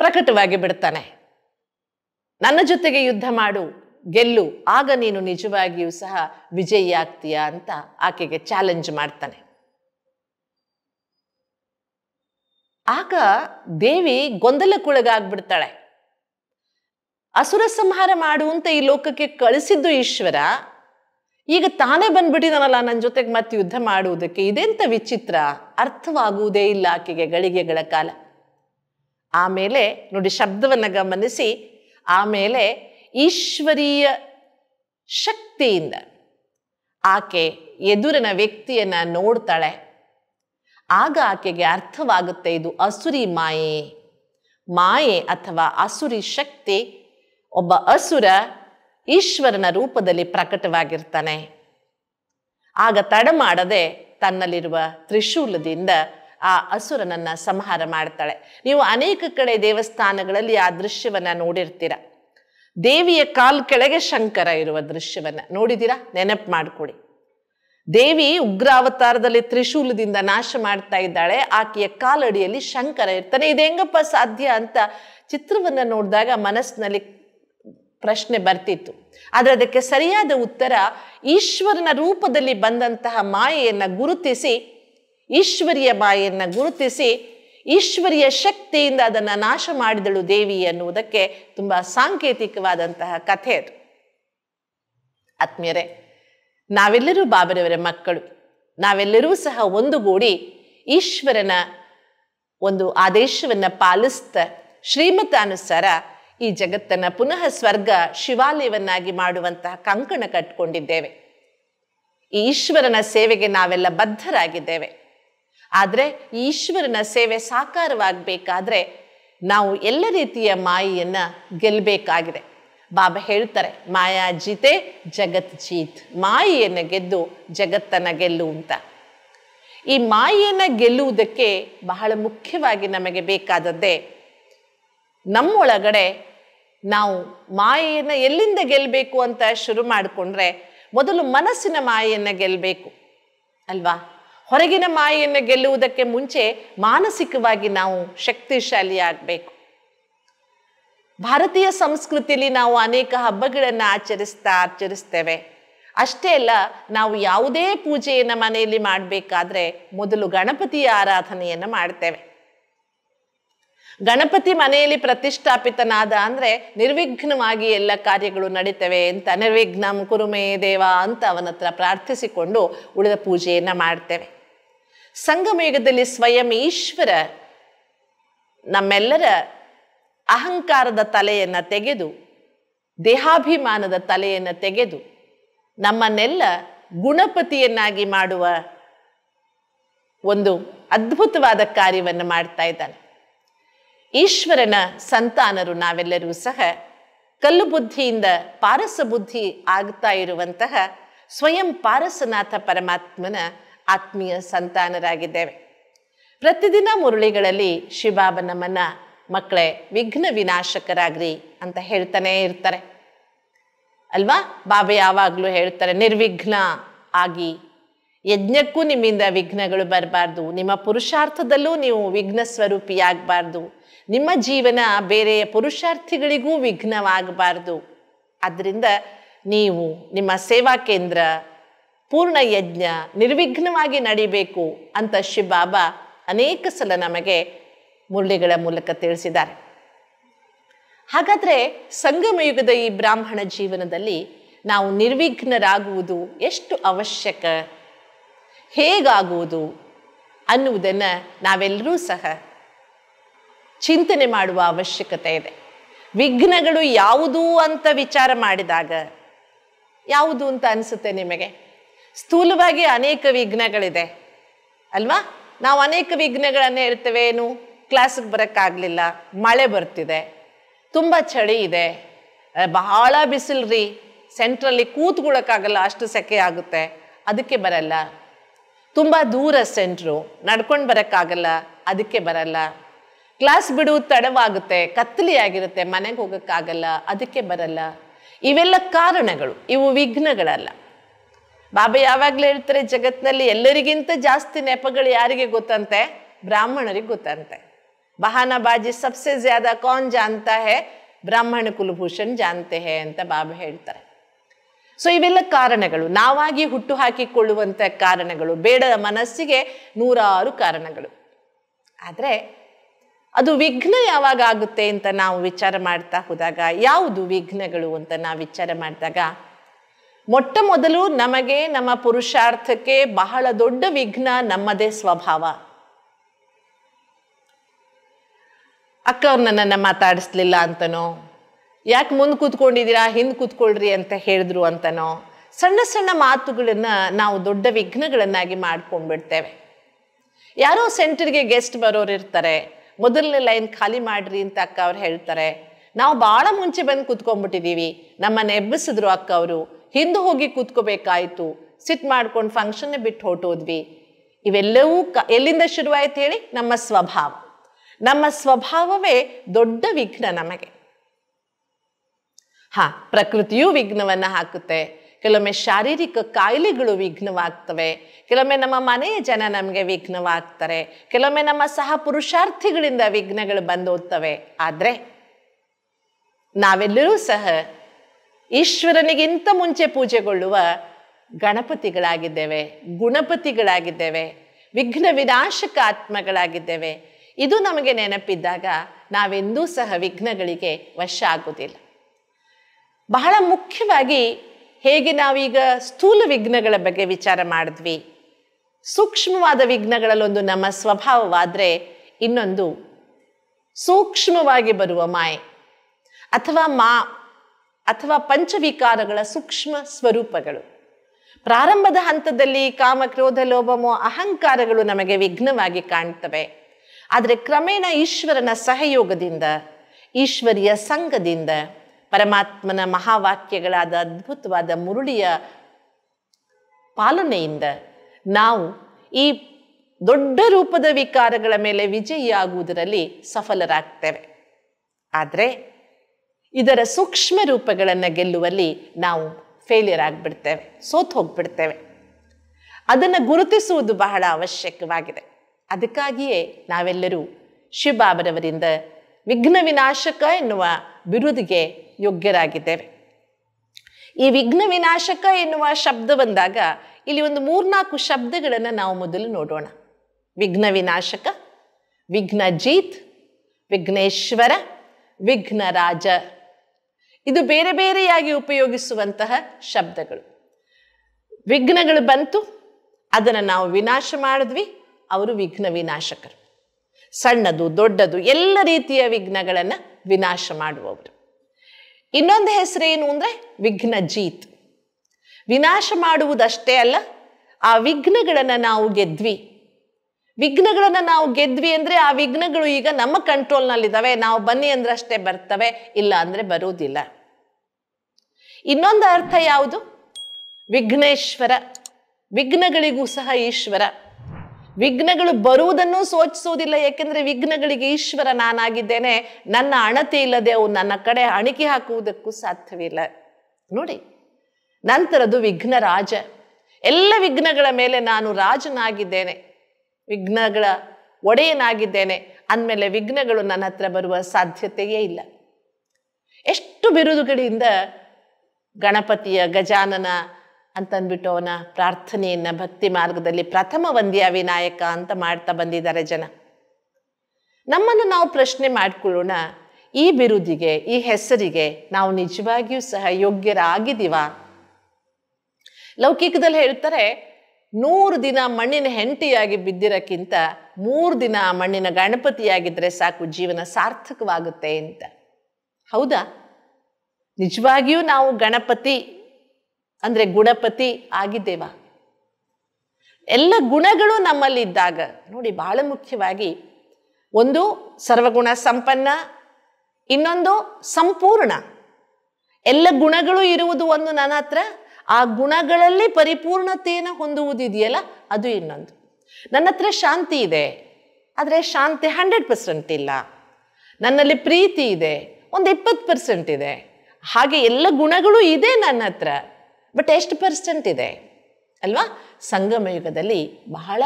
ಪ್ರಕಟವಾಗಿ ಬಿಡ್ತಾನೆ ನನ್ನ ಜೊತೆಗೆ ಯುದ್ಧ ಮಾಡು ಗೆಲ್ಲು ಆಗ ನೀನು ನಿಜವಾಗಿಯೂ ಸಹ ಆಗ್ತೀಯ ಅಂತ ಆಕೆಗೆ ಚಾಲೆಂಜ್ ಮಾಡ್ತಾನೆ ಆಗ ದೇವಿ ಗೊಂದಲಕ್ಕೊಳಗಾಗ್ಬಿಡ್ತಾಳೆ ಅಸುರ ಸಂಹಾರ ಮಾಡುವಂತ ಈ ಲೋಕಕ್ಕೆ ಕಳಿಸಿದ್ದು ಈಶ್ವರ ಈಗ ತಾನೇ ಬಂದ್ಬಿಟ್ಟಿದಾನಲ್ಲ ನನ್ನ ಜೊತೆಗೆ ಮತ್ತೆ ಯುದ್ಧ ಮಾಡುವುದಕ್ಕೆ ಇದೆಂತ ವಿಚಿತ್ರ ಅರ್ಥವಾಗುವುದೇ ಇಲ್ಲ ಆಕೆಗೆ ಗಳಿಗೆಗಳ ಕಾಲ ಆಮೇಲೆ ನೋಡಿ ಶಬ್ದವನ್ನು ಗಮನಿಸಿ ಆಮೇಲೆ ಈಶ್ವರೀಯ ಶಕ್ತಿಯಿಂದ ಆಕೆ ಎದುರಿನ ವ್ಯಕ್ತಿಯನ್ನು ನೋಡ್ತಾಳೆ ಆಗ ಆಕೆಗೆ ಅರ್ಥವಾಗುತ್ತೆ ಇದು ಅಸುರಿ ಮಾಯೆ ಮಾಯೆ ಅಥವಾ ಅಸುರಿ ಶಕ್ತಿ ಒಬ್ಬ ಅಸುರ ಈಶ್ವರನ ರೂಪದಲ್ಲಿ ಪ್ರಕಟವಾಗಿರ್ತಾನೆ ಆಗ ತಡ ಮಾಡದೆ ತನ್ನಲ್ಲಿರುವ ತ್ರಿಶೂಲದಿಂದ ಆ ಅಸುರನನ್ನ ಸಂಹಾರ ಮಾಡ್ತಾಳೆ ನೀವು ಅನೇಕ ಕಡೆ ದೇವಸ್ಥಾನಗಳಲ್ಲಿ ಆ ದೃಶ್ಯವನ್ನ ನೋಡಿರ್ತೀರ ದೇವಿಯ ಕಾಲ್ ಕೆಳಗೆ ಶಂಕರ ಇರುವ ದೃಶ್ಯವನ್ನ ನೋಡಿದಿರಾ ನೆನಪು ಮಾಡಿಕೊಡಿ ದೇವಿ ಉಗ್ರ ಅವತಾರದಲ್ಲಿ ತ್ರಿಶೂಲದಿಂದ ನಾಶ ಮಾಡ್ತಾ ಇದ್ದಾಳೆ ಆಕೆಯ ಕಾಲಡಿಯಲ್ಲಿ ಶಂಕರ ಇರ್ತಾನೆ ಇದು ಹೆಂಗಪ್ಪ ಸಾಧ್ಯ ಅಂತ ಚಿತ್ರವನ್ನ ನೋಡಿದಾಗ ಮನಸ್ಸಿನಲ್ಲಿ ಪ್ರಶ್ನೆ ಬರ್ತಿತ್ತು ಆದರೆ ಅದಕ್ಕೆ ಸರಿಯಾದ ಉತ್ತರ ಈಶ್ವರನ ರೂಪದಲ್ಲಿ ಬಂದಂತಹ ಮಾಯೆಯನ್ನು ಗುರುತಿಸಿ ಈಶ್ವರಿಯ ಮಾಯೆಯನ್ನು ಗುರುತಿಸಿ ಈಶ್ವರಿಯ ಶಕ್ತಿಯಿಂದ ಅದನ್ನು ನಾಶ ಮಾಡಿದಳು ದೇವಿ ಅನ್ನುವುದಕ್ಕೆ ತುಂಬ ಸಾಂಕೇತಿಕವಾದಂತಹ ಕಥೆ ಅದು ಆತ್ಮೀಯರೇ ನಾವೆಲ್ಲರೂ ಬಾಬರವರ ಮಕ್ಕಳು ನಾವೆಲ್ಲರೂ ಸಹ ಒಂದುಗೂಡಿ ಈಶ್ವರನ ಒಂದು ಆದೇಶವನ್ನು ಪಾಲಿಸ್ತಾ ಶ್ರೀಮತಾನುಸಾರ ಈ ಜಗತ್ತನ್ನು ಪುನಃ ಸ್ವರ್ಗ ಶಿವಾಲಯವನ್ನಾಗಿ ಮಾಡುವಂತಹ ಕಂಕಣ ಕಟ್ಕೊಂಡಿದ್ದೇವೆ ಈಶ್ವರನ ಸೇವೆಗೆ ನಾವೆಲ್ಲ ಬದ್ಧರಾಗಿದ್ದೇವೆ ಆದರೆ ಈಶ್ವರನ ಸೇವೆ ಸಾಕಾರವಾಗಬೇಕಾದ್ರೆ ನಾವು ಎಲ್ಲ ರೀತಿಯ ಮಾಯೆಯನ್ನು ಗೆಲ್ಲಬೇಕಾಗಿದೆ ಬಾಬಾ ಹೇಳ್ತಾರೆ ಮಾಯಾ ಜಿತೆ ಜಗತ್ ಜೀತ್ ಮಾಯೆಯನ್ನು ಗೆದ್ದು ಜಗತ್ತನ್ನು ಗೆಲ್ಲು ಅಂತ ಈ ಮಾಯನ್ನು ಗೆಲ್ಲುವುದಕ್ಕೆ ಬಹಳ ಮುಖ್ಯವಾಗಿ ನಮಗೆ ಬೇಕಾದದ್ದೇ ನಮ್ಮೊಳಗಡೆ ನಾವು ಮಾಯೆಯನ್ನು ಎಲ್ಲಿಂದ ಗೆಲ್ಲಬೇಕು ಅಂತ ಶುರು ಮಾಡಿಕೊಂಡ್ರೆ ಮೊದಲು ಮನಸ್ಸಿನ ಮಾಯನ್ನು ಗೆಲ್ಲಬೇಕು ಅಲ್ವಾ ಹೊರಗಿನ ಮಾಯೆಯನ್ನು ಗೆಲ್ಲುವುದಕ್ಕೆ ಮುಂಚೆ ಮಾನಸಿಕವಾಗಿ ನಾವು ಶಕ್ತಿಶಾಲಿಯಾಗಬೇಕು ಭಾರತೀಯ ಸಂಸ್ಕೃತಿಯಲ್ಲಿ ನಾವು ಅನೇಕ ಹಬ್ಬಗಳನ್ನು ಆಚರಿಸ್ತಾ ಆಚರಿಸ್ತೇವೆ ಅಷ್ಟೇ ಅಲ್ಲ ನಾವು ಯಾವುದೇ ಪೂಜೆಯನ್ನು ಮನೆಯಲ್ಲಿ ಮಾಡಬೇಕಾದ್ರೆ ಮೊದಲು ಗಣಪತಿಯ ಆರಾಧನೆಯನ್ನು ಮಾಡ್ತೇವೆ ಗಣಪತಿ ಮನೆಯಲ್ಲಿ ಪ್ರತಿಷ್ಠಾಪಿತನಾದ ಅಂದರೆ ನಿರ್ವಿಘ್ನವಾಗಿ ಎಲ್ಲ ಕಾರ್ಯಗಳು ನಡೀತವೆ ಅಂತ ನಿರ್ವಿಘ್ನಂ ಕುರುಮೇ ದೇವ ಅಂತ ಅವನ ಹತ್ರ ಪ್ರಾರ್ಥಿಸಿಕೊಂಡು ಉಳಿದ ಪೂಜೆಯನ್ನು ಮಾಡ್ತೇವೆ ಸಂಗಮಯುಗದಲ್ಲಿ ಸ್ವಯಂ ಈಶ್ವರ ನಮ್ಮೆಲ್ಲರ ಅಹಂಕಾರದ ತಲೆಯನ್ನು ತೆಗೆದು ದೇಹಾಭಿಮಾನದ ತಲೆಯನ್ನು ತೆಗೆದು ನಮ್ಮನ್ನೆಲ್ಲ ಗುಣಪತಿಯನ್ನಾಗಿ ಮಾಡುವ ಒಂದು ಅದ್ಭುತವಾದ ಕಾರ್ಯವನ್ನು ಮಾಡ್ತಾ ಇದ್ದಾನೆ ಈಶ್ವರನ ಸಂತಾನರು ನಾವೆಲ್ಲರೂ ಸಹ ಕಲ್ಲು ಬುದ್ಧಿಯಿಂದ ಪಾರಸ ಬುದ್ಧಿ ಆಗ್ತಾ ಇರುವಂತಹ ಸ್ವಯಂ ಪಾರಸನಾಥ ಪರಮಾತ್ಮನ ಆತ್ಮೀಯ ಸಂತಾನರಾಗಿದ್ದೇವೆ ಪ್ರತಿದಿನ ಮುರುಳಿಗಳಲ್ಲಿ ಶಿವಬಾಬ ನಮ್ಮನ್ನ ಮಕ್ಕಳೇ ವಿಘ್ನ ವಿನಾಶಕರಾಗ್ರಿ ಅಂತ ಹೇಳ್ತಾನೇ ಇರ್ತಾರೆ ಅಲ್ವಾ ಬಾಬಾ ಯಾವಾಗಲೂ ಹೇಳ್ತಾರೆ ನಿರ್ವಿಘ್ನ ಆಗಿ ಯಜ್ಞಕ್ಕೂ ನಿಮ್ಮಿಂದ ವಿಘ್ನಗಳು ಬರಬಾರ್ದು ನಿಮ್ಮ ಪುರುಷಾರ್ಥದಲ್ಲೂ ನೀವು ವಿಘ್ನ ಸ್ವರೂಪಿಯಾಗಬಾರ್ದು ನಿಮ್ಮ ಜೀವನ ಬೇರೆಯ ಪುರುಷಾರ್ಥಿಗಳಿಗೂ ವಿಘ್ನವಾಗಬಾರ್ದು ಆದ್ದರಿಂದ ನೀವು ನಿಮ್ಮ ಸೇವಾ ಕೇಂದ್ರ ಪೂರ್ಣ ಯಜ್ಞ ನಿರ್ವಿಘ್ನವಾಗಿ ನಡಿಬೇಕು ಅಂತ ಶಿಬಾಬಾ ಅನೇಕ ಸಲ ನಮಗೆ ಮುರಳಿಗಳ ಮೂಲಕ ತಿಳಿಸಿದ್ದಾರೆ ಹಾಗಾದರೆ ಸಂಗಮಯುಗದ ಈ ಬ್ರಾಹ್ಮಣ ಜೀವನದಲ್ಲಿ ನಾವು ನಿರ್ವಿಘ್ನರಾಗುವುದು ಎಷ್ಟು ಅವಶ್ಯಕ ಹೇಗಾಗುವುದು ಅನ್ನುವುದನ್ನು ನಾವೆಲ್ಲರೂ ಸಹ ಚಿಂತನೆ ಮಾಡುವ ಅವಶ್ಯಕತೆ ಇದೆ ವಿಘ್ನಗಳು ಯಾವುದು ಅಂತ ವಿಚಾರ ಮಾಡಿದಾಗ ಯಾವುದು ಅಂತ ಅನಿಸುತ್ತೆ ನಿಮಗೆ ಸ್ಥೂಲವಾಗಿ ಅನೇಕ ವಿಘ್ನಗಳಿದೆ ಅಲ್ವಾ ನಾವು ಅನೇಕ ವಿಘ್ನಗಳನ್ನು ಹೇಳ್ತೇವೆ ಏನು ಕ್ಲಾಸಿಗೆ ಬರೋಕ್ಕಾಗಲಿಲ್ಲ ಮಳೆ ಬರ್ತಿದೆ ತುಂಬ ಚಳಿ ಇದೆ ಬಹಳ ಬಿಸಿಲು ರೀ ಸೆಂಟ್ರಲ್ಲಿ ಕೂತ್ಕೊಳ್ಳೋಕ್ಕಾಗಲ್ಲ ಅಷ್ಟು ಸೆಕೆ ಆಗುತ್ತೆ ಅದಕ್ಕೆ ಬರಲ್ಲ ತುಂಬ ದೂರ ಸೆಂಟ್ರು ನಡ್ಕೊಂಡು ಬರೋಕ್ಕಾಗಲ್ಲ ಅದಕ್ಕೆ ಬರಲ್ಲ ಕ್ಲಾಸ್ ಬಿಡುವುದು ತಡವಾಗುತ್ತೆ ಕತ್ತಲಿಯಾಗಿರುತ್ತೆ ಮನೆಗೆ ಹೋಗೋಕ್ಕಾಗಲ್ಲ ಅದಕ್ಕೆ ಬರಲ್ಲ ಇವೆಲ್ಲ ಕಾರಣಗಳು ಇವು ವಿಘ್ನಗಳಲ್ಲ ಬಾಬಾ ಯಾವಾಗಲೂ ಹೇಳ್ತಾರೆ ಜಗತ್ತಿನಲ್ಲಿ ಎಲ್ಲರಿಗಿಂತ ಜಾಸ್ತಿ ನೆಪಗಳು ಯಾರಿಗೆ ಗೊತ್ತಂತೆ ಬ್ರಾಹ್ಮಣರಿಗೆ ಗೊತ್ತಂತೆ ಬಹಾನ ಬಾಜಿ ಸಬ್ಸೆ ಜಾದ ಕೌನ್ ಜಾನ್ತಾ ಹೇ ಬ್ರಾಹ್ಮಣ ಕುಲಭೂಷಣ್ ಜಾನ್ತೆ ಹೇ ಅಂತ ಬಾಬಾ ಹೇಳ್ತಾರೆ ಸೊ ಇವೆಲ್ಲ ಕಾರಣಗಳು ನಾವಾಗಿ ಹುಟ್ಟು ಹಾಕಿಕೊಳ್ಳುವಂಥ ಕಾರಣಗಳು ಬೇಡ ಮನಸ್ಸಿಗೆ ನೂರಾರು ಕಾರಣಗಳು ಆದರೆ ಅದು ವಿಘ್ನ ಯಾವಾಗ ಆಗುತ್ತೆ ಅಂತ ನಾವು ವಿಚಾರ ಮಾಡ್ತಾ ಹೋದಾಗ ಯಾವುದು ವಿಘ್ನಗಳು ಅಂತ ನಾವು ವಿಚಾರ ಮಾಡಿದಾಗ ಮೊಟ್ಟ ಮೊದಲು ನಮಗೆ ನಮ್ಮ ಪುರುಷಾರ್ಥಕ್ಕೆ ಬಹಳ ದೊಡ್ಡ ವಿಘ್ನ ನಮ್ಮದೇ ಸ್ವಭಾವ ಅಕ್ಕ ಅವ್ರು ನನ್ನನ್ನು ಮಾತಾಡಿಸ್ಲಿಲ್ಲ ಅಂತನೋ ಯಾಕೆ ಮುಂದೆ ಕೂತ್ಕೊಂಡಿದ್ದೀರಾ ಹಿಂದೆ ಕೂತ್ಕೊಳ್ರಿ ಅಂತ ಹೇಳಿದ್ರು ಅಂತನೋ ಸಣ್ಣ ಸಣ್ಣ ಮಾತುಗಳನ್ನ ನಾವು ದೊಡ್ಡ ವಿಘ್ನಗಳನ್ನಾಗಿ ಮಾಡ್ಕೊಂಡ್ಬಿಡ್ತೇವೆ ಯಾರೋ ಸೆಂಟರ್ಗೆ ಗೆಸ್ಟ್ ಬರೋರು ಇರ್ತಾರೆ ಮೊದಲನೇ ಲೈನ್ ಖಾಲಿ ಮಾಡ್ರಿ ಅಂತ ಅಕ್ಕ ಅವ್ರು ಹೇಳ್ತಾರೆ ನಾವು ಭಾಳ ಮುಂಚೆ ಬಂದು ಕೂತ್ಕೊಂಡ್ಬಿಟ್ಟಿದ್ದೀವಿ ನಮ್ಮನ್ನು ಎಬ್ಬಿಸಿದ್ರು ಅಕ್ಕ ಅವರು ಹಿಂದೆ ಹೋಗಿ ಕೂತ್ಕೋಬೇಕಾಯ್ತು ಸಿಟ್ ಮಾಡ್ಕೊಂಡು ಫಂಕ್ಷನ್ ಬಿಟ್ಟು ಹೊಟ್ಟೋದ್ವಿ ಇವೆಲ್ಲವೂ ಕ ಎಲ್ಲಿಂದ ಶುರುವಾಯ್ತು ಹೇಳಿ ನಮ್ಮ ಸ್ವಭಾವ ನಮ್ಮ ಸ್ವಭಾವವೇ ದೊಡ್ಡ ವಿಘ್ನ ನಮಗೆ ಹಾ ಪ್ರಕೃತಿಯೂ ವಿಘ್ನವನ್ನ ಹಾಕುತ್ತೆ ಕೆಲವೊಮ್ಮೆ ಶಾರೀರಿಕ ಕಾಯಿಲೆಗಳು ವಿಘ್ನವಾಗ್ತವೆ ಕೆಲವೊಮ್ಮೆ ನಮ್ಮ ಮನೆಯ ಜನ ನಮಗೆ ವಿಘ್ನವಾಗ್ತಾರೆ ಕೆಲವೊಮ್ಮೆ ನಮ್ಮ ಸಹ ಪುರುಷಾರ್ಥಿಗಳಿಂದ ವಿಘ್ನಗಳು ಬಂದೋಗ್ತವೆ ಆದರೆ ನಾವೆಲ್ಲರೂ ಸಹ ಈಶ್ವರನಿಗಿಂತ ಮುಂಚೆ ಪೂಜೆಗೊಳ್ಳುವ ಗಣಪತಿಗಳಾಗಿದ್ದೇವೆ ಗುಣಪತಿಗಳಾಗಿದ್ದೇವೆ ವಿಘ್ನ ವಿನಾಶಕ ಆತ್ಮಗಳಾಗಿದ್ದೇವೆ ಇದು ನಮಗೆ ನೆನಪಿದ್ದಾಗ ನಾವೆಂದೂ ಸಹ ವಿಘ್ನಗಳಿಗೆ ವಶ ಆಗುವುದಿಲ್ಲ ಬಹಳ ಮುಖ್ಯವಾಗಿ ಹೇಗೆ ನಾವೀಗ ಸ್ಥೂಲ ವಿಘ್ನಗಳ ಬಗ್ಗೆ ವಿಚಾರ ಮಾಡಿದ್ವಿ ಸೂಕ್ಷ್ಮವಾದ ವಿಘ್ನಗಳಲ್ಲೊಂದು ನಮ್ಮ ಸ್ವಭಾವವಾದರೆ ಇನ್ನೊಂದು ಸೂಕ್ಷ್ಮವಾಗಿ ಬರುವ ಮಾಯೆ ಅಥವಾ ಮಾ ಅಥವಾ ಪಂಚವಿಕಾರಗಳ ಸೂಕ್ಷ್ಮ ಸ್ವರೂಪಗಳು ಪ್ರಾರಂಭದ ಹಂತದಲ್ಲಿ ಕಾಮ ಕ್ರೋಧ ಲೋಭಮೋ ಅಹಂಕಾರಗಳು ನಮಗೆ ವಿಘ್ನವಾಗಿ ಕಾಣ್ತವೆ ಆದರೆ ಕ್ರಮೇಣ ಈಶ್ವರನ ಸಹಯೋಗದಿಂದ ಈಶ್ವರಿಯ ಸಂಘದಿಂದ ಪರಮಾತ್ಮನ ಮಹಾವಾಕ್ಯಗಳಾದ ಅದ್ಭುತವಾದ ಮುರುಳಿಯ ಪಾಲನೆಯಿಂದ ನಾವು ಈ ದೊಡ್ಡ ರೂಪದ ವಿಕಾರಗಳ ಮೇಲೆ ವಿಜಯಿಯಾಗುವುದರಲ್ಲಿ ಸಫಲರಾಗ್ತೇವೆ ಆದರೆ ಇದರ ಸೂಕ್ಷ್ಮ ರೂಪಗಳನ್ನು ಗೆಲ್ಲುವಲ್ಲಿ ನಾವು ಫೇಲಿಯರ್ ಆಗಿಬಿಡ್ತೇವೆ ಸೋತು ಹೋಗ್ಬಿಡ್ತೇವೆ ಅದನ್ನು ಗುರುತಿಸುವುದು ಬಹಳ ಅವಶ್ಯಕವಾಗಿದೆ ಅದಕ್ಕಾಗಿಯೇ ನಾವೆಲ್ಲರೂ ಶಿವಬಾಬರವರಿಂದ ವಿಘ್ನ ವಿನಾಶಕ ಎನ್ನುವ ಬಿರುದಿಗೆ ಯೋಗ್ಯರಾಗಿದ್ದೇವೆ ಈ ವಿಘ್ನ ವಿನಾಶಕ ಎನ್ನುವ ಶಬ್ದ ಬಂದಾಗ ಇಲ್ಲಿ ಒಂದು ಮೂರ್ನಾಲ್ಕು ಶಬ್ದಗಳನ್ನು ನಾವು ಮೊದಲು ನೋಡೋಣ ವಿಘ್ನ ವಿನಾಶಕ ವಿಘ್ನಜೀತ್ ವಿಘ್ನೇಶ್ವರ ವಿಘ್ನೇಶ್ವರ ವಿಘ್ನರಾಜ ಇದು ಬೇರೆ ಬೇರೆಯಾಗಿ ಉಪಯೋಗಿಸುವಂತಹ ಶಬ್ದಗಳು ವಿಘ್ನಗಳು ಬಂತು ಅದನ್ನು ನಾವು ವಿನಾಶ ಮಾಡಿದ್ವಿ ಅವರು ವಿಘ್ನ ವಿನಾಶಕರು ಸಣ್ಣದು ದೊಡ್ಡದು ಎಲ್ಲ ರೀತಿಯ ವಿಘ್ನಗಳನ್ನು ವಿನಾಶ ಮಾಡುವವರು ಇನ್ನೊಂದು ಹೆಸರೇನು ಅಂದರೆ ವಿಘ್ನ ಜೀತ್ ವಿನಾಶ ಮಾಡುವುದಷ್ಟೇ ಅಲ್ಲ ಆ ವಿಘ್ನಗಳನ್ನು ನಾವು ಗೆದ್ವಿ ವಿಘ್ನಗಳನ್ನ ನಾವು ಗೆದ್ವಿ ಅಂದ್ರೆ ಆ ವಿಘ್ನಗಳು ಈಗ ನಮ್ಮ ಕಂಟ್ರೋಲ್ನಲ್ಲಿದ್ದಾವೆ ನಾವು ಬನ್ನಿ ಅಂದ್ರೆ ಅಷ್ಟೇ ಬರ್ತವೆ ಇಲ್ಲ ಅಂದ್ರೆ ಬರುವುದಿಲ್ಲ ಇನ್ನೊಂದು ಅರ್ಥ ಯಾವುದು ವಿಘ್ನೇಶ್ವರ ವಿಘ್ನಗಳಿಗೂ ಸಹ ಈಶ್ವರ ವಿಘ್ನಗಳು ಬರುವುದನ್ನು ಸೋಚಿಸುವುದಿಲ್ಲ ಯಾಕೆಂದ್ರೆ ವಿಘ್ನಗಳಿಗೆ ಈಶ್ವರ ನಾನಾಗಿದ್ದೇನೆ ನನ್ನ ಅಣತಿ ಇಲ್ಲದೆ ಅವು ನನ್ನ ಕಡೆ ಅಣಿಕೆ ಹಾಕುವುದಕ್ಕೂ ಸಾಧ್ಯವಿಲ್ಲ ನೋಡಿ ನಂತರದು ವಿಘ್ನ ರಾಜ ಎಲ್ಲ ವಿಘ್ನಗಳ ಮೇಲೆ ನಾನು ರಾಜನಾಗಿದ್ದೇನೆ ವಿಘ್ನಗಳ ಒಡೆಯನಾಗಿದ್ದೇನೆ ಅಂದಮೇಲೆ ವಿಘ್ನಗಳು ನನ್ನ ಹತ್ರ ಬರುವ ಸಾಧ್ಯತೆಯೇ ಇಲ್ಲ ಎಷ್ಟು ಬಿರುದುಗಳಿಂದ ಗಣಪತಿಯ ಗಜಾನನ ಅಂತಂದ್ಬಿಟ್ಟು ಅವನ ಪ್ರಾರ್ಥನೆಯನ್ನು ಭಕ್ತಿ ಮಾರ್ಗದಲ್ಲಿ ಪ್ರಥಮ ವಂದ್ಯ ವಿನಾಯಕ ಅಂತ ಮಾಡ್ತಾ ಬಂದಿದ್ದಾರೆ ಜನ ನಮ್ಮನ್ನು ನಾವು ಪ್ರಶ್ನೆ ಮಾಡಿಕೊಳ್ಳೋಣ ಈ ಬಿರುದಿಗೆ ಈ ಹೆಸರಿಗೆ ನಾವು ನಿಜವಾಗಿಯೂ ಸಹ ಯೋಗ್ಯರಾಗಿದ್ದೀವ ಲೌಕಿಕದಲ್ಲಿ ಹೇಳ್ತಾರೆ ನೂರು ದಿನ ಮಣ್ಣಿನ ಹೆಂಟಿಯಾಗಿ ಬಿದ್ದಿರೋಕ್ಕಿಂತ ಮೂರು ದಿನ ಮಣ್ಣಿನ ಗಣಪತಿಯಾಗಿದ್ದರೆ ಸಾಕು ಜೀವನ ಸಾರ್ಥಕವಾಗುತ್ತೆ ಅಂತ ಹೌದಾ ನಿಜವಾಗಿಯೂ ನಾವು ಗಣಪತಿ ಅಂದರೆ ಗುಣಪತಿ ಆಗಿದ್ದೇವಾ ಎಲ್ಲ ಗುಣಗಳು ನಮ್ಮಲ್ಲಿ ಇದ್ದಾಗ ನೋಡಿ ಬಹಳ ಮುಖ್ಯವಾಗಿ ಒಂದು ಸರ್ವಗುಣ ಸಂಪನ್ನ ಇನ್ನೊಂದು ಸಂಪೂರ್ಣ ಎಲ್ಲ ಗುಣಗಳು ಇರುವುದು ಒಂದು ನನ್ನ ಹತ್ರ ಆ ಗುಣಗಳಲ್ಲಿ ಪರಿಪೂರ್ಣತೆಯನ್ನು ಹೊಂದುವುದಿದೆಯಲ್ಲ ಅದು ಇನ್ನೊಂದು ನನ್ನ ಹತ್ರ ಶಾಂತಿ ಇದೆ ಆದರೆ ಶಾಂತಿ ಹಂಡ್ರೆಡ್ ಪರ್ಸೆಂಟ್ ಇಲ್ಲ ನನ್ನಲ್ಲಿ ಪ್ರೀತಿ ಇದೆ ಒಂದು ಇಪ್ಪತ್ತು ಪರ್ಸೆಂಟ್ ಇದೆ ಹಾಗೆ ಎಲ್ಲ ಗುಣಗಳು ಇದೆ ನನ್ನ ಹತ್ರ ಬಟ್ ಎಷ್ಟು ಪರ್ಸೆಂಟ್ ಇದೆ ಅಲ್ವಾ ಸಂಗಮ ಯುಗದಲ್ಲಿ ಬಹಳ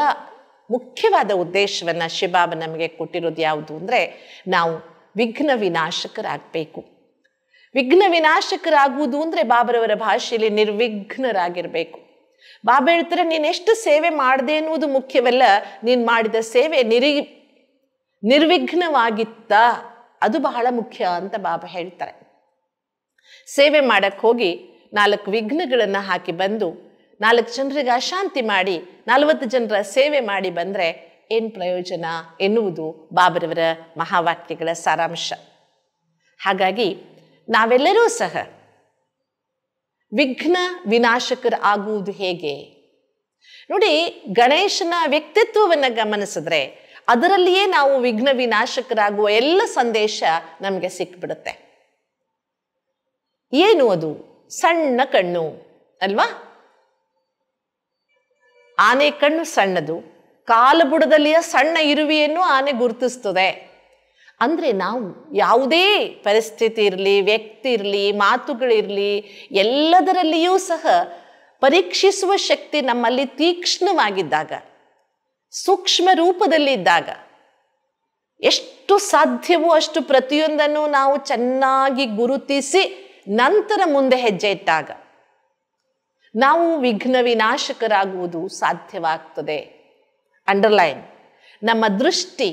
ಮುಖ್ಯವಾದ ಉದ್ದೇಶವನ್ನು ಶಿಬಾಬ ನಮಗೆ ಕೊಟ್ಟಿರೋದು ಯಾವುದು ಅಂದರೆ ನಾವು ವಿಘ್ನ ವಿನಾಶಕರಾಗಬೇಕು ವಿಘ್ನ ವಿನಾಶಕರಾಗುವುದು ಅಂದರೆ ಬಾಬರವರ ಭಾಷೆಯಲ್ಲಿ ನಿರ್ವಿಘ್ನರಾಗಿರಬೇಕು ಬಾಬಾ ಹೇಳ್ತಾರೆ ನೀನು ಎಷ್ಟು ಸೇವೆ ಮಾಡಿದೆ ಎನ್ನುವುದು ಮುಖ್ಯವಲ್ಲ ನೀನು ಮಾಡಿದ ಸೇವೆ ನಿರಿ ನಿರ್ವಿಘ್ನವಾಗಿತ್ತ ಅದು ಬಹಳ ಮುಖ್ಯ ಅಂತ ಬಾಬಾ ಹೇಳ್ತಾರೆ ಸೇವೆ ಮಾಡಕ್ಕೆ ಹೋಗಿ ನಾಲ್ಕು ವಿಘ್ನಗಳನ್ನು ಹಾಕಿ ಬಂದು ನಾಲ್ಕು ಜನರಿಗೆ ಅಶಾಂತಿ ಮಾಡಿ ನಲವತ್ತು ಜನರ ಸೇವೆ ಮಾಡಿ ಬಂದರೆ ಏನು ಪ್ರಯೋಜನ ಎನ್ನುವುದು ಬಾಬರವರ ಮಹಾವಾಕ್ಯಗಳ ಸಾರಾಂಶ ಹಾಗಾಗಿ ನಾವೆಲ್ಲರೂ ಸಹ ವಿಘ್ನ ವಿನಾಶಕರ ಆಗುವುದು ಹೇಗೆ ನೋಡಿ ಗಣೇಶನ ವ್ಯಕ್ತಿತ್ವವನ್ನು ಗಮನಿಸಿದ್ರೆ ಅದರಲ್ಲಿಯೇ ನಾವು ವಿಘ್ನ ವಿನಾಶಕರಾಗುವ ಎಲ್ಲ ಸಂದೇಶ ನಮಗೆ ಸಿಕ್ಬಿಡುತ್ತೆ ಏನು ಅದು ಸಣ್ಣ ಕಣ್ಣು ಅಲ್ವಾ ಆನೆ ಕಣ್ಣು ಸಣ್ಣದು ಬುಡದಲ್ಲಿಯ ಸಣ್ಣ ಇರುವೆಯನ್ನು ಆನೆ ಗುರುತಿಸ್ತದೆ ಅಂದರೆ ನಾವು ಯಾವುದೇ ಪರಿಸ್ಥಿತಿ ಇರಲಿ ವ್ಯಕ್ತಿ ಇರಲಿ ಮಾತುಗಳಿರಲಿ ಎಲ್ಲದರಲ್ಲಿಯೂ ಸಹ ಪರೀಕ್ಷಿಸುವ ಶಕ್ತಿ ನಮ್ಮಲ್ಲಿ ತೀಕ್ಷ್ಣವಾಗಿದ್ದಾಗ ಸೂಕ್ಷ್ಮ ರೂಪದಲ್ಲಿದ್ದಾಗ ಎಷ್ಟು ಸಾಧ್ಯವೋ ಅಷ್ಟು ಪ್ರತಿಯೊಂದನ್ನು ನಾವು ಚೆನ್ನಾಗಿ ಗುರುತಿಸಿ ನಂತರ ಮುಂದೆ ಹೆಜ್ಜೆ ಇಟ್ಟಾಗ ನಾವು ವಿಘ್ನ ವಿನಾಶಕರಾಗುವುದು ಸಾಧ್ಯವಾಗ್ತದೆ ಅಂಡರ್ಲೈನ್ ನಮ್ಮ ದೃಷ್ಟಿ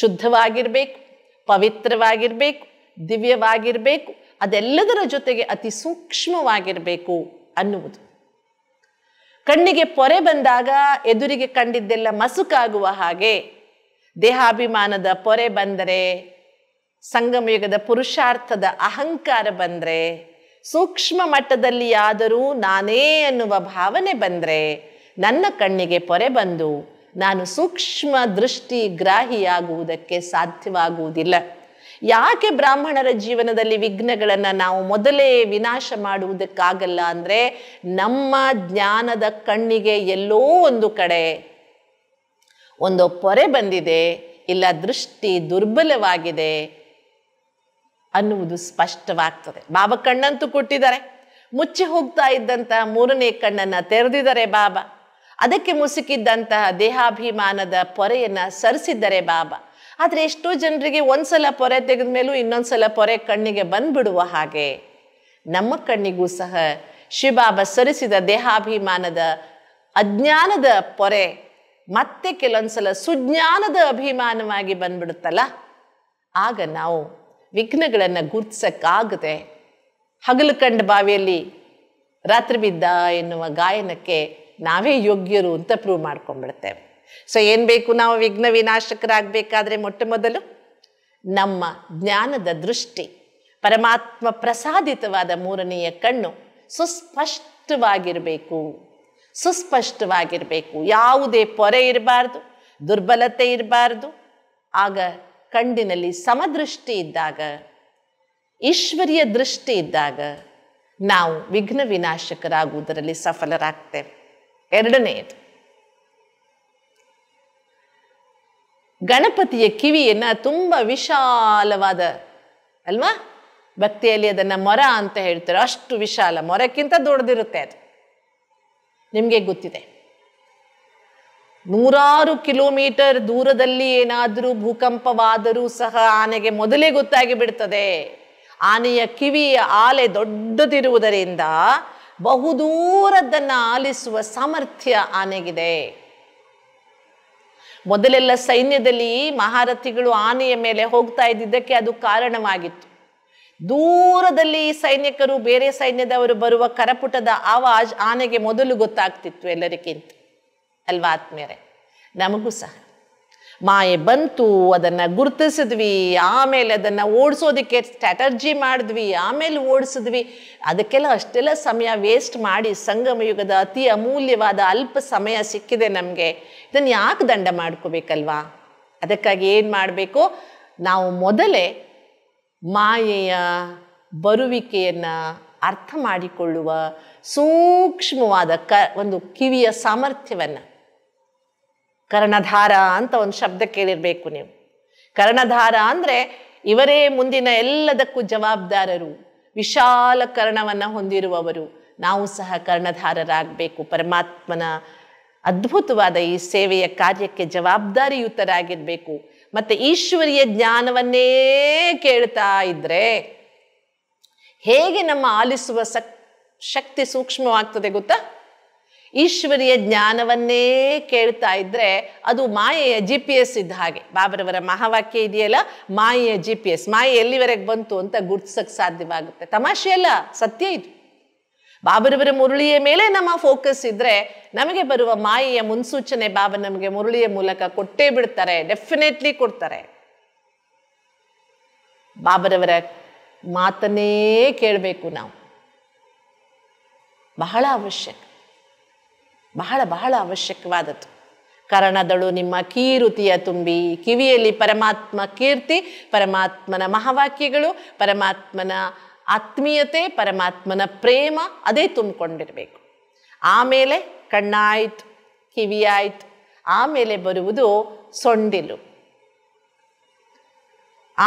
ಶುದ್ಧವಾಗಿರಬೇಕು ಪವಿತ್ರವಾಗಿರಬೇಕು ದಿವ್ಯವಾಗಿರಬೇಕು ಅದೆಲ್ಲದರ ಜೊತೆಗೆ ಅತಿ ಸೂಕ್ಷ್ಮವಾಗಿರಬೇಕು ಅನ್ನುವುದು ಕಣ್ಣಿಗೆ ಪೊರೆ ಬಂದಾಗ ಎದುರಿಗೆ ಕಂಡಿದ್ದೆಲ್ಲ ಮಸುಕಾಗುವ ಹಾಗೆ ದೇಹಾಭಿಮಾನದ ಪೊರೆ ಬಂದರೆ ಸಂಗಮಯುಗದ ಪುರುಷಾರ್ಥದ ಅಹಂಕಾರ ಬಂದರೆ ಸೂಕ್ಷ್ಮ ಮಟ್ಟದಲ್ಲಿ ಆದರೂ ನಾನೇ ಅನ್ನುವ ಭಾವನೆ ಬಂದರೆ ನನ್ನ ಕಣ್ಣಿಗೆ ಪೊರೆ ಬಂದು ನಾನು ಸೂಕ್ಷ್ಮ ದೃಷ್ಟಿ ಗ್ರಾಹಿಯಾಗುವುದಕ್ಕೆ ಸಾಧ್ಯವಾಗುವುದಿಲ್ಲ ಯಾಕೆ ಬ್ರಾಹ್ಮಣರ ಜೀವನದಲ್ಲಿ ವಿಘ್ನಗಳನ್ನು ನಾವು ಮೊದಲೇ ವಿನಾಶ ಮಾಡುವುದಕ್ಕಾಗಲ್ಲ ಅಂದರೆ ನಮ್ಮ ಜ್ಞಾನದ ಕಣ್ಣಿಗೆ ಎಲ್ಲೋ ಒಂದು ಕಡೆ ಒಂದು ಪೊರೆ ಬಂದಿದೆ ಇಲ್ಲ ದೃಷ್ಟಿ ದುರ್ಬಲವಾಗಿದೆ ಅನ್ನುವುದು ಸ್ಪಷ್ಟವಾಗ್ತದೆ ಬಾಬಾ ಕಣ್ಣಂತೂ ಕೊಟ್ಟಿದ್ದಾರೆ ಮುಚ್ಚಿ ಹೋಗ್ತಾ ಇದ್ದಂಥ ಮೂರನೇ ಕಣ್ಣನ್ನು ತೆರೆದಿದ್ದಾರೆ ಬಾಬಾ ಅದಕ್ಕೆ ಮುಸುಕಿದ್ದಂತಹ ದೇಹಾಭಿಮಾನದ ಪೊರೆಯನ್ನು ಸರಿಸಿದ್ದರೆ ಬಾಬಾ ಆದರೆ ಎಷ್ಟೋ ಜನರಿಗೆ ಒಂದ್ಸಲ ಪೊರೆ ತೆಗೆದ ಮೇಲೂ ಇನ್ನೊಂದ್ಸಲ ಪೊರೆ ಕಣ್ಣಿಗೆ ಬಂದ್ಬಿಡುವ ಹಾಗೆ ನಮ್ಮ ಕಣ್ಣಿಗೂ ಸಹ ಶಿವಬಾಬಾ ಸರಿಸಿದ ದೇಹಾಭಿಮಾನದ ಅಜ್ಞಾನದ ಪೊರೆ ಮತ್ತೆ ಸಲ ಸುಜ್ಞಾನದ ಅಭಿಮಾನವಾಗಿ ಬಂದ್ಬಿಡುತ್ತಲ್ಲ ಆಗ ನಾವು ವಿಘ್ನಗಳನ್ನು ಗುರ್ತಿಸಕ್ಕಾಗದೆ ಹಗಲು ಕಂಡ ಬಾವಿಯಲ್ಲಿ ರಾತ್ರಿ ಬಿದ್ದ ಎನ್ನುವ ಗಾಯನಕ್ಕೆ ನಾವೇ ಯೋಗ್ಯರು ಅಂತ ಪ್ರೂವ್ ಮಾಡ್ಕೊಂಡ್ಬಿಡ್ತೇವೆ ಸೊ ಏನು ಬೇಕು ನಾವು ವಿಘ್ನ ವಿನಾಶಕರಾಗಬೇಕಾದ್ರೆ ಮೊಟ್ಟ ಮೊದಲು ನಮ್ಮ ಜ್ಞಾನದ ದೃಷ್ಟಿ ಪರಮಾತ್ಮ ಪ್ರಸಾದಿತವಾದ ಮೂರನೆಯ ಕಣ್ಣು ಸುಸ್ಪಷ್ಟವಾಗಿರಬೇಕು ಸುಸ್ಪಷ್ಟವಾಗಿರಬೇಕು ಯಾವುದೇ ಪೊರೆ ಇರಬಾರ್ದು ದುರ್ಬಲತೆ ಇರಬಾರ್ದು ಆಗ ಕಣ್ಣಿನಲ್ಲಿ ಸಮದೃಷ್ಟಿ ಇದ್ದಾಗ ಈಶ್ವರಿಯ ದೃಷ್ಟಿ ಇದ್ದಾಗ ನಾವು ವಿಘ್ನ ವಿನಾಶಕರಾಗುವುದರಲ್ಲಿ ಸಫಲರಾಗ್ತೇವೆ ಎರಡನೆಯದು ಗಣಪತಿಯ ಕಿವಿಯನ್ನ ತುಂಬ ವಿಶಾಲವಾದ ಅಲ್ವಾ ಭಕ್ತಿಯಲ್ಲಿ ಅದನ್ನು ಮೊರ ಅಂತ ಹೇಳ್ತಾರೆ ಅಷ್ಟು ವಿಶಾಲ ಮೊರಕ್ಕಿಂತ ದೊಡ್ಡದಿರುತ್ತೆ ಅದು ನಿಮ್ಗೆ ಗೊತ್ತಿದೆ ನೂರಾರು ಕಿಲೋಮೀಟರ್ ದೂರದಲ್ಲಿ ಏನಾದರೂ ಭೂಕಂಪವಾದರೂ ಸಹ ಆನೆಗೆ ಮೊದಲೇ ಗೊತ್ತಾಗಿ ಬಿಡ್ತದೆ ಆನೆಯ ಕಿವಿಯ ಆಲೆ ದೊಡ್ಡದಿರುವುದರಿಂದ ಬಹುದೂರದ್ದನ್ನು ಆಲಿಸುವ ಸಾಮರ್ಥ್ಯ ಆನೆಗಿದೆ ಮೊದಲೆಲ್ಲ ಸೈನ್ಯದಲ್ಲಿ ಮಹಾರಥಿಗಳು ಆನೆಯ ಮೇಲೆ ಹೋಗ್ತಾ ಇದ್ದಿದ್ದಕ್ಕೆ ಅದು ಕಾರಣವಾಗಿತ್ತು ದೂರದಲ್ಲಿ ಸೈನಿಕರು ಬೇರೆ ಸೈನ್ಯದವರು ಬರುವ ಕರಪುಟದ ಆವಾಜ್ ಆನೆಗೆ ಮೊದಲು ಗೊತ್ತಾಗ್ತಿತ್ತು ಎಲ್ಲರಿಗಿಂತ ಅಲ್ವಾ ಆತ್ಮೇರೆ ನಮಗೂ ಸಹ ಮಾಯೆ ಬಂತು ಅದನ್ನು ಗುರುತಿಸಿದ್ವಿ ಆಮೇಲೆ ಅದನ್ನು ಓಡಿಸೋದಕ್ಕೆ ಸ್ಟ್ರಾಟರ್ಜಿ ಮಾಡಿದ್ವಿ ಆಮೇಲೆ ಓಡಿಸಿದ್ವಿ ಅದಕ್ಕೆಲ್ಲ ಅಷ್ಟೆಲ್ಲ ಸಮಯ ವೇಸ್ಟ್ ಮಾಡಿ ಸಂಗಮ ಯುಗದ ಅತಿ ಅಮೂಲ್ಯವಾದ ಅಲ್ಪ ಸಮಯ ಸಿಕ್ಕಿದೆ ನಮಗೆ ಇದನ್ನು ಯಾಕೆ ದಂಡ ಮಾಡ್ಕೋಬೇಕಲ್ವಾ ಅದಕ್ಕಾಗಿ ಏನು ಮಾಡಬೇಕು ನಾವು ಮೊದಲೇ ಮಾಯೆಯ ಬರುವಿಕೆಯನ್ನು ಅರ್ಥ ಮಾಡಿಕೊಳ್ಳುವ ಸೂಕ್ಷ್ಮವಾದ ಕ ಒಂದು ಕಿವಿಯ ಸಾಮರ್ಥ್ಯವನ್ನು ಕರ್ಣಧಾರ ಅಂತ ಒಂದು ಶಬ್ದ ಕೇಳಿರಬೇಕು ನೀವು ಕರ್ಣಧಾರ ಅಂದರೆ ಇವರೇ ಮುಂದಿನ ಎಲ್ಲದಕ್ಕೂ ಜವಾಬ್ದಾರರು ವಿಶಾಲ ಕರ್ಣವನ್ನು ಹೊಂದಿರುವವರು ನಾವು ಸಹ ಕರ್ಣಧಾರರಾಗಬೇಕು ಪರಮಾತ್ಮನ ಅದ್ಭುತವಾದ ಈ ಸೇವೆಯ ಕಾರ್ಯಕ್ಕೆ ಜವಾಬ್ದಾರಿಯುತರಾಗಿರಬೇಕು ಮತ್ತೆ ಈಶ್ವರಿಯ ಜ್ಞಾನವನ್ನೇ ಕೇಳ್ತಾ ಇದ್ರೆ ಹೇಗೆ ನಮ್ಮ ಆಲಿಸುವ ಸಕ್ ಶಕ್ತಿ ಸೂಕ್ಷ್ಮವಾಗ್ತದೆ ಗೊತ್ತಾ ಈಶ್ವರಿಯ ಜ್ಞಾನವನ್ನೇ ಕೇಳ್ತಾ ಇದ್ದರೆ ಅದು ಮಾಯೆಯ ಜಿ ಪಿ ಎಸ್ ಇದ್ದ ಹಾಗೆ ಬಾಬರವರ ಮಹಾವಾಕ್ಯ ಇದೆಯಲ್ಲ ಮಾಯೆಯ ಜಿ ಪಿ ಎಸ್ ಮಾಯೆ ಎಲ್ಲಿವರೆಗೆ ಬಂತು ಅಂತ ಗುರ್ತಿಸಕ್ಕೆ ಸಾಧ್ಯವಾಗುತ್ತೆ ತಮಾಷೆಯಲ್ಲ ಸತ್ಯ ಇದು ಬಾಬರವರ ಮುರುಳಿಯ ಮೇಲೆ ನಮ್ಮ ಫೋಕಸ್ ಇದ್ರೆ ನಮಗೆ ಬರುವ ಮಾಯೆಯ ಮುನ್ಸೂಚನೆ ಬಾಬಾ ನಮಗೆ ಮುರುಳಿಯ ಮೂಲಕ ಕೊಟ್ಟೇ ಬಿಡ್ತಾರೆ ಡೆಫಿನೆಟ್ಲಿ ಕೊಡ್ತಾರೆ ಬಾಬರವರ ಮಾತನ್ನೇ ಕೇಳಬೇಕು ನಾವು ಬಹಳ ಅವಶ್ಯಕ ಬಹಳ ಬಹಳ ಅವಶ್ಯಕವಾದದ್ದು ಕರಣದಳು ನಿಮ್ಮ ಕೀರುತಿಯ ತುಂಬಿ ಕಿವಿಯಲ್ಲಿ ಪರಮಾತ್ಮ ಕೀರ್ತಿ ಪರಮಾತ್ಮನ ಮಹಾವಾಕ್ಯಗಳು ಪರಮಾತ್ಮನ ಆತ್ಮೀಯತೆ ಪರಮಾತ್ಮನ ಪ್ರೇಮ ಅದೇ ತುಂಬಿಕೊಂಡಿರಬೇಕು ಆಮೇಲೆ ಕಣ್ಣಾಯ್ತು ಕಿವಿಯಾಯ್ತು ಆಮೇಲೆ ಬರುವುದು ಸೊಂಡಿಲು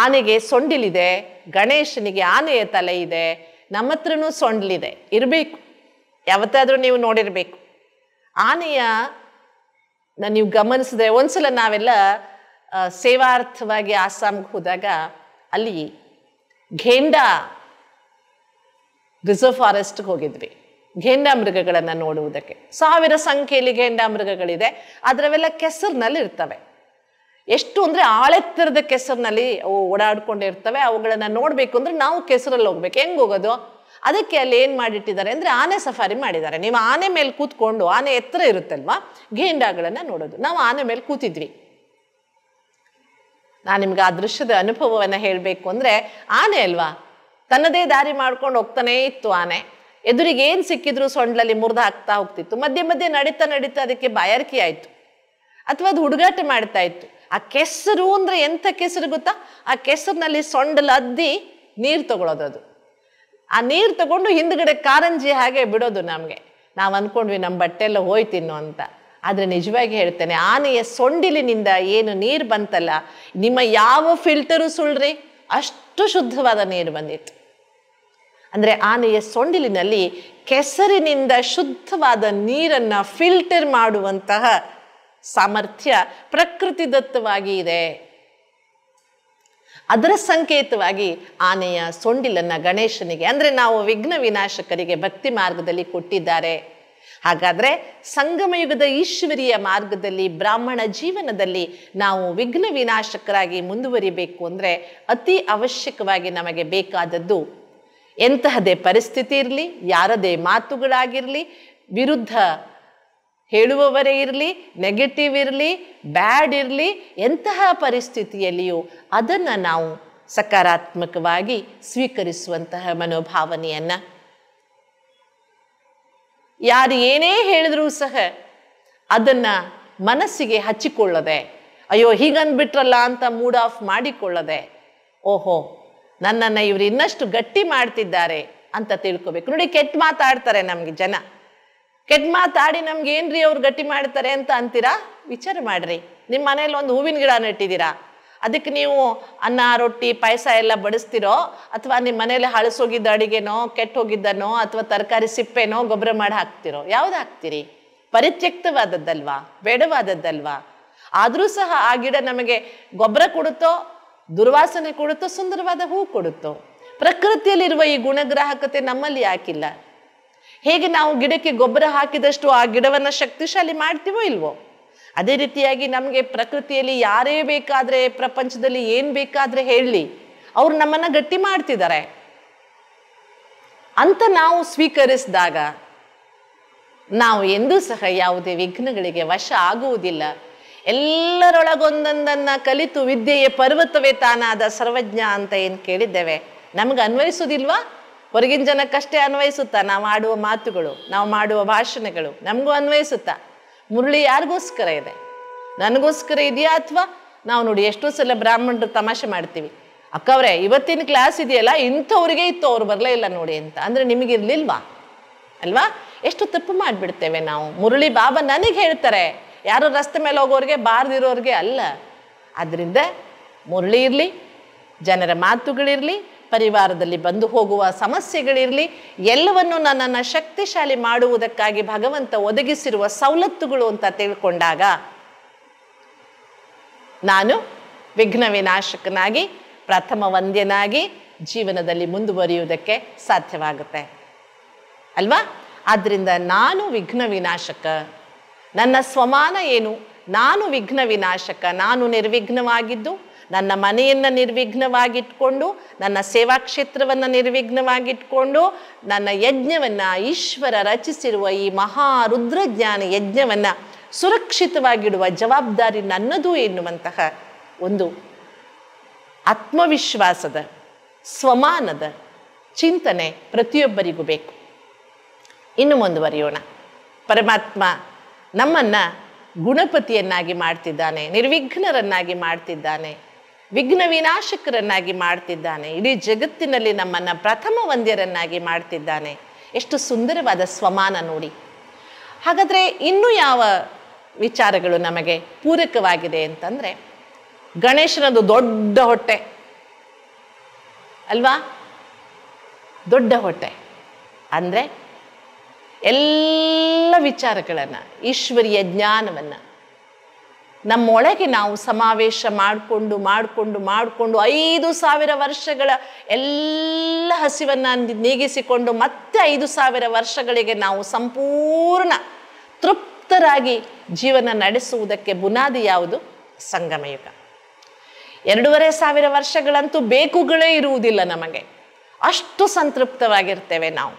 ಆನೆಗೆ ಸೊಂಡಿಲಿದೆ ಗಣೇಶನಿಗೆ ಆನೆಯ ತಲೆ ಇದೆ ನಮ್ಮ ಹತ್ರನೂ ಸೊಂಡಿಲಿದೆ ಇರಬೇಕು ಯಾವತ್ತಾದರೂ ನೀವು ನೋಡಿರಬೇಕು ಆನೆಯ ನೀವು ಗಮನಿಸಿದ್ರೆ ಒಂದ್ಸಲ ನಾವೆಲ್ಲ ಸೇವಾರ್ಥವಾಗಿ ಆಸಾಮ್ಗೆ ಹೋದಾಗ ಅಲ್ಲಿ ಘೇಂಡಾ ರಿಸರ್ವ್ ಫಾರೆಸ್ಟ್ಗೆ ಹೋಗಿದ್ವಿ ಘೇಂಡಾ ಮೃಗಗಳನ್ನು ನೋಡುವುದಕ್ಕೆ ಸಾವಿರ ಸಂಖ್ಯೆಯಲ್ಲಿ ಘೇಂಡಾ ಮೃಗಗಳಿದೆ ಅದರವೆಲ್ಲ ಕೆಸರಿನಲ್ಲಿ ಇರ್ತವೆ ಎಷ್ಟು ಅಂದರೆ ಆಳೆತ್ತರದ ಕೆಸರಿನಲ್ಲಿ ಅವು ಓಡಾಡ್ಕೊಂಡಿರ್ತವೆ ಅವುಗಳನ್ನು ನೋಡಬೇಕು ಅಂದರೆ ನಾವು ಕೆಸರಲ್ಲಿ ಹೋಗ್ಬೇಕು ಹೆಂಗೆ ಹೋಗೋದು ಅದಕ್ಕೆ ಅಲ್ಲಿ ಏನು ಮಾಡಿಟ್ಟಿದ್ದಾರೆ ಅಂದರೆ ಆನೆ ಸಫಾರಿ ಮಾಡಿದ್ದಾರೆ ನೀವು ಆನೆ ಮೇಲೆ ಕೂತ್ಕೊಂಡು ಆನೆ ಎತ್ತರ ಇರುತ್ತಲ್ವಾ ಗೇಂಡಾಗಳನ್ನು ನೋಡೋದು ನಾವು ಆನೆ ಮೇಲೆ ಕೂತಿದ್ವಿ ನಾನು ನಿಮ್ಗೆ ಆ ದೃಶ್ಯದ ಅನುಭವವನ್ನು ಹೇಳಬೇಕು ಅಂದರೆ ಆನೆ ಅಲ್ವಾ ತನ್ನದೇ ದಾರಿ ಮಾಡ್ಕೊಂಡು ಹೋಗ್ತಾನೇ ಇತ್ತು ಆನೆ ಎದುರಿಗೆ ಏನು ಸಿಕ್ಕಿದ್ರು ಸೊಂಡ್ಲಲ್ಲಿ ಮುರಿದು ಹಾಕ್ತಾ ಹೋಗ್ತಿತ್ತು ಮಧ್ಯೆ ಮಧ್ಯೆ ನಡೀತಾ ನಡೀತಾ ಅದಕ್ಕೆ ಬಾಯಾರಿಕೆ ಆಯಿತು ಅಥವಾ ಅದು ಹುಡುಗಾಟ ಮಾಡ್ತಾ ಇತ್ತು ಆ ಕೆಸರು ಅಂದರೆ ಎಂಥ ಕೆಸರು ಗೊತ್ತಾ ಆ ಕೆಸರಿನಲ್ಲಿ ಸೊಂಡಲ್ಲಿ ಅದ್ದಿ ನೀರು ತಗೊಳ್ಳೋದು ಅದು ಆ ನೀರು ತಗೊಂಡು ಹಿಂದ್ಗಡೆ ಕಾರಂಜಿ ಹಾಗೆ ಬಿಡೋದು ನಮಗೆ ನಾವು ಅಂದ್ಕೊಂಡ್ವಿ ನಮ್ಮ ಬಟ್ಟೆಲ್ಲ ಹೋಯ್ತಿನ್ನು ಅಂತ ಆದರೆ ನಿಜವಾಗಿ ಹೇಳ್ತೇನೆ ಆನೆಯ ಸೊಂಡಿಲಿನಿಂದ ಏನು ನೀರು ಬಂತಲ್ಲ ನಿಮ್ಮ ಯಾವ ಫಿಲ್ಟರು ಸುಳ್ರಿ ಅಷ್ಟು ಶುದ್ಧವಾದ ನೀರು ಬಂದಿತ್ತು ಅಂದರೆ ಆನೆಯ ಸೊಂಡಿಲಿನಲ್ಲಿ ಕೆಸರಿನಿಂದ ಶುದ್ಧವಾದ ನೀರನ್ನು ಫಿಲ್ಟರ್ ಮಾಡುವಂತಹ ಸಾಮರ್ಥ್ಯ ಪ್ರಕೃತಿದತ್ತವಾಗಿ ಇದೆ ಅದರ ಸಂಕೇತವಾಗಿ ಆನೆಯ ಸೊಂಡಿಲನ್ನು ಗಣೇಶನಿಗೆ ಅಂದರೆ ನಾವು ವಿಘ್ನ ವಿನಾಶಕರಿಗೆ ಭಕ್ತಿ ಮಾರ್ಗದಲ್ಲಿ ಕೊಟ್ಟಿದ್ದಾರೆ ಹಾಗಾದರೆ ಸಂಗಮಯುಗದ ಈಶ್ವರಿಯ ಮಾರ್ಗದಲ್ಲಿ ಬ್ರಾಹ್ಮಣ ಜೀವನದಲ್ಲಿ ನಾವು ವಿಘ್ನ ವಿನಾಶಕರಾಗಿ ಮುಂದುವರಿಬೇಕು ಅಂದರೆ ಅತಿ ಅವಶ್ಯಕವಾಗಿ ನಮಗೆ ಬೇಕಾದದ್ದು ಎಂತಹದೇ ಪರಿಸ್ಥಿತಿ ಇರಲಿ ಯಾರದೇ ಮಾತುಗಳಾಗಿರಲಿ ವಿರುದ್ಧ ಹೇಳುವವರೇ ಇರಲಿ ನೆಗೆಟಿವ್ ಇರಲಿ ಬ್ಯಾಡ್ ಇರಲಿ ಎಂತಹ ಪರಿಸ್ಥಿತಿಯಲ್ಲಿಯೂ ಅದನ್ನು ನಾವು ಸಕಾರಾತ್ಮಕವಾಗಿ ಸ್ವೀಕರಿಸುವಂತಹ ಮನೋಭಾವನೆಯನ್ನು ಯಾರು ಏನೇ ಹೇಳಿದ್ರೂ ಸಹ ಅದನ್ನು ಮನಸ್ಸಿಗೆ ಹಚ್ಚಿಕೊಳ್ಳದೆ ಅಯ್ಯೋ ಹೀಗನ್ಬಿಟ್ರಲ್ಲ ಅಂತ ಮೂಡ್ ಆಫ್ ಮಾಡಿಕೊಳ್ಳದೆ ಓಹೋ ನನ್ನನ್ನು ಇವರು ಇನ್ನಷ್ಟು ಗಟ್ಟಿ ಮಾಡ್ತಿದ್ದಾರೆ ಅಂತ ತಿಳ್ಕೊಬೇಕು ನೋಡಿ ಕೆಟ್ಟ ಮಾತಾಡ್ತಾರೆ ನಮಗೆ ಜನ ಕೆಟ್ಟ ಮಾತಾಡಿ ನಮ್ಗೆ ಏನ್ರಿ ಅವ್ರು ಗಟ್ಟಿ ಮಾಡ್ತಾರೆ ಅಂತ ಅಂತೀರಾ ವಿಚಾರ ಮಾಡ್ರಿ ನಿಮ್ಮ ಮನೇಲಿ ಒಂದು ಹೂವಿನ ಗಿಡ ನೆಟ್ಟಿದ್ದೀರಾ ಅದಕ್ಕೆ ನೀವು ಅನ್ನ ರೊಟ್ಟಿ ಪಾಯಸ ಎಲ್ಲ ಬಡಿಸ್ತಿರೋ ಅಥವಾ ನಿಮ್ಮ ಮನೇಲಿ ಹಳಸೋಗಿದ್ದ ಅಡಿಗೆನೋ ಕೆಟ್ಟ ಹೋಗಿದ್ದನೋ ಅಥವಾ ತರಕಾರಿ ಸಿಪ್ಪೆನೋ ಗೊಬ್ಬರ ಮಾಡಿ ಹಾಕ್ತಿರೋ ಯಾವ್ದು ಹಾಕ್ತೀರಿ ಪರಿತ್ಯಕ್ತವಾದದ್ದಲ್ವಾ ಬೇಡವಾದದ್ದಲ್ವಾ ಆದರೂ ಸಹ ಆ ಗಿಡ ನಮಗೆ ಗೊಬ್ಬರ ಕೊಡುತ್ತೋ ದುರ್ವಾಸನೆ ಕೊಡುತ್ತೋ ಸುಂದರವಾದ ಹೂ ಕೊಡುತ್ತೋ ಪ್ರಕೃತಿಯಲ್ಲಿರುವ ಈ ಗುಣಗ್ರಾಹಕತೆ ನಮ್ಮಲ್ಲಿ ಯಾಕಿಲ್ಲ ಹೇಗೆ ನಾವು ಗಿಡಕ್ಕೆ ಗೊಬ್ಬರ ಹಾಕಿದಷ್ಟು ಆ ಗಿಡವನ್ನು ಶಕ್ತಿಶಾಲಿ ಮಾಡ್ತೀವೋ ಇಲ್ವೋ ಅದೇ ರೀತಿಯಾಗಿ ನಮಗೆ ಪ್ರಕೃತಿಯಲ್ಲಿ ಯಾರೇ ಬೇಕಾದರೆ ಪ್ರಪಂಚದಲ್ಲಿ ಏನು ಬೇಕಾದರೆ ಹೇಳಿ ಅವ್ರು ನಮ್ಮನ್ನು ಗಟ್ಟಿ ಮಾಡ್ತಿದ್ದಾರೆ ಅಂತ ನಾವು ಸ್ವೀಕರಿಸಿದಾಗ ನಾವು ಎಂದೂ ಸಹ ಯಾವುದೇ ವಿಘ್ನಗಳಿಗೆ ವಶ ಆಗುವುದಿಲ್ಲ ಎಲ್ಲರೊಳಗೊಂದೊಂದನ್ನು ಕಲಿತು ವಿದ್ಯೆಯ ಪರ್ವತವೇ ತಾನಾದ ಸರ್ವಜ್ಞ ಅಂತ ಏನು ಕೇಳಿದ್ದೇವೆ ನಮಗೆ ಅನ್ವಯಿಸುವುದಿಲ್ವಾ ಹೊರಗಿನ ಜನಕ್ಕಷ್ಟೇ ಅನ್ವಯಿಸುತ್ತಾ ನಾವು ಆಡುವ ಮಾತುಗಳು ನಾವು ಮಾಡುವ ಭಾಷಣಗಳು ನಮಗೂ ಅನ್ವಯಿಸುತ್ತಾ ಮುರುಳಿ ಯಾರಿಗೋಸ್ಕರ ಇದೆ ನನಗೋಸ್ಕರ ಇದೆಯಾ ಅಥವಾ ನಾವು ನೋಡಿ ಎಷ್ಟೋ ಸಲ ಬ್ರಾಹ್ಮಣರು ತಮಾಷೆ ಮಾಡ್ತೀವಿ ಅಕ್ಕವ್ರೆ ಇವತ್ತಿನ ಕ್ಲಾಸ್ ಇದೆಯಲ್ಲ ಇಂಥವ್ರಿಗೆ ಇತ್ತು ಅವ್ರು ಬರಲೇ ಇಲ್ಲ ನೋಡಿ ಅಂತ ಅಂದರೆ ನಿಮಗಿರಲಿಲ್ವಾ ಅಲ್ವಾ ಎಷ್ಟು ತಪ್ಪು ಮಾಡಿಬಿಡ್ತೇವೆ ನಾವು ಮುರುಳಿ ಬಾಬಾ ನನಗೆ ಹೇಳ್ತಾರೆ ಯಾರು ರಸ್ತೆ ಮೇಲೆ ಹೋಗೋರಿಗೆ ಬಾರ್ದಿರೋರಿಗೆ ಅಲ್ಲ ಆದ್ದರಿಂದ ಮುರುಳಿ ಇರಲಿ ಜನರ ಮಾತುಗಳಿರಲಿ ಪರಿವಾರದಲ್ಲಿ ಬಂದು ಹೋಗುವ ಸಮಸ್ಯೆಗಳಿರಲಿ ಎಲ್ಲವನ್ನು ನನ್ನನ್ನು ಶಕ್ತಿಶಾಲಿ ಮಾಡುವುದಕ್ಕಾಗಿ ಭಗವಂತ ಒದಗಿಸಿರುವ ಸವಲತ್ತುಗಳು ಅಂತ ತಿಳ್ಕೊಂಡಾಗ ನಾನು ವಿಘ್ನ ವಿನಾಶಕನಾಗಿ ಪ್ರಥಮ ವಂದ್ಯನಾಗಿ ಜೀವನದಲ್ಲಿ ಮುಂದುವರಿಯುವುದಕ್ಕೆ ಸಾಧ್ಯವಾಗುತ್ತೆ ಅಲ್ವಾ ಆದ್ದರಿಂದ ನಾನು ವಿಘ್ನ ವಿನಾಶಕ ನನ್ನ ಸ್ವಮಾನ ಏನು ನಾನು ವಿಘ್ನ ವಿನಾಶಕ ನಾನು ನಿರ್ವಿಘ್ನವಾಗಿದ್ದು ನನ್ನ ಮನೆಯನ್ನು ನಿರ್ವಿಘ್ನವಾಗಿಟ್ಕೊಂಡು ನನ್ನ ಸೇವಾ ಕ್ಷೇತ್ರವನ್ನು ನಿರ್ವಿಘ್ನವಾಗಿಟ್ಕೊಂಡು ನನ್ನ ಯಜ್ಞವನ್ನು ಈಶ್ವರ ರಚಿಸಿರುವ ಈ ಮಹಾ ರುದ್ರಜ್ಞಾನ ಯಜ್ಞವನ್ನು ಸುರಕ್ಷಿತವಾಗಿಡುವ ಜವಾಬ್ದಾರಿ ನನ್ನದು ಎನ್ನುವಂತಹ ಒಂದು ಆತ್ಮವಿಶ್ವಾಸದ ಸ್ವಮಾನದ ಚಿಂತನೆ ಪ್ರತಿಯೊಬ್ಬರಿಗೂ ಬೇಕು ಇನ್ನು ಮುಂದುವರಿಯೋಣ ಪರಮಾತ್ಮ ನಮ್ಮನ್ನು ಗುಣಪತಿಯನ್ನಾಗಿ ಮಾಡ್ತಿದ್ದಾನೆ ನಿರ್ವಿಘ್ನರನ್ನಾಗಿ ಮಾಡ್ತಿದ್ದಾನೆ ವಿಘ್ನ ವಿನಾಶಕರನ್ನಾಗಿ ಮಾಡ್ತಿದ್ದಾನೆ ಇಡೀ ಜಗತ್ತಿನಲ್ಲಿ ನಮ್ಮನ್ನು ಪ್ರಥಮ ವಂದ್ಯರನ್ನಾಗಿ ಮಾಡ್ತಿದ್ದಾನೆ ಎಷ್ಟು ಸುಂದರವಾದ ಸ್ವಮಾನ ನೋಡಿ ಹಾಗಾದರೆ ಇನ್ನೂ ಯಾವ ವಿಚಾರಗಳು ನಮಗೆ ಪೂರಕವಾಗಿದೆ ಅಂತಂದರೆ ಗಣೇಶನದು ದೊಡ್ಡ ಹೊಟ್ಟೆ ಅಲ್ವಾ ದೊಡ್ಡ ಹೊಟ್ಟೆ ಅಂದರೆ ಎಲ್ಲ ವಿಚಾರಗಳನ್ನು ಈಶ್ವರಿಯ ಜ್ಞಾನವನ್ನು ನಮ್ಮೊಳಗೆ ನಾವು ಸಮಾವೇಶ ಮಾಡಿಕೊಂಡು ಮಾಡಿಕೊಂಡು ಮಾಡಿಕೊಂಡು ಐದು ಸಾವಿರ ವರ್ಷಗಳ ಎಲ್ಲ ಹಸಿವನ್ನು ನೀಗಿಸಿಕೊಂಡು ಮತ್ತೆ ಐದು ಸಾವಿರ ವರ್ಷಗಳಿಗೆ ನಾವು ಸಂಪೂರ್ಣ ತೃಪ್ತರಾಗಿ ಜೀವನ ನಡೆಸುವುದಕ್ಕೆ ಬುನಾದಿ ಯಾವುದು ಸಂಗಮಯುಗ ಎರಡೂವರೆ ಸಾವಿರ ವರ್ಷಗಳಂತೂ ಬೇಕುಗಳೇ ಇರುವುದಿಲ್ಲ ನಮಗೆ ಅಷ್ಟು ಸಂತೃಪ್ತವಾಗಿರ್ತೇವೆ ನಾವು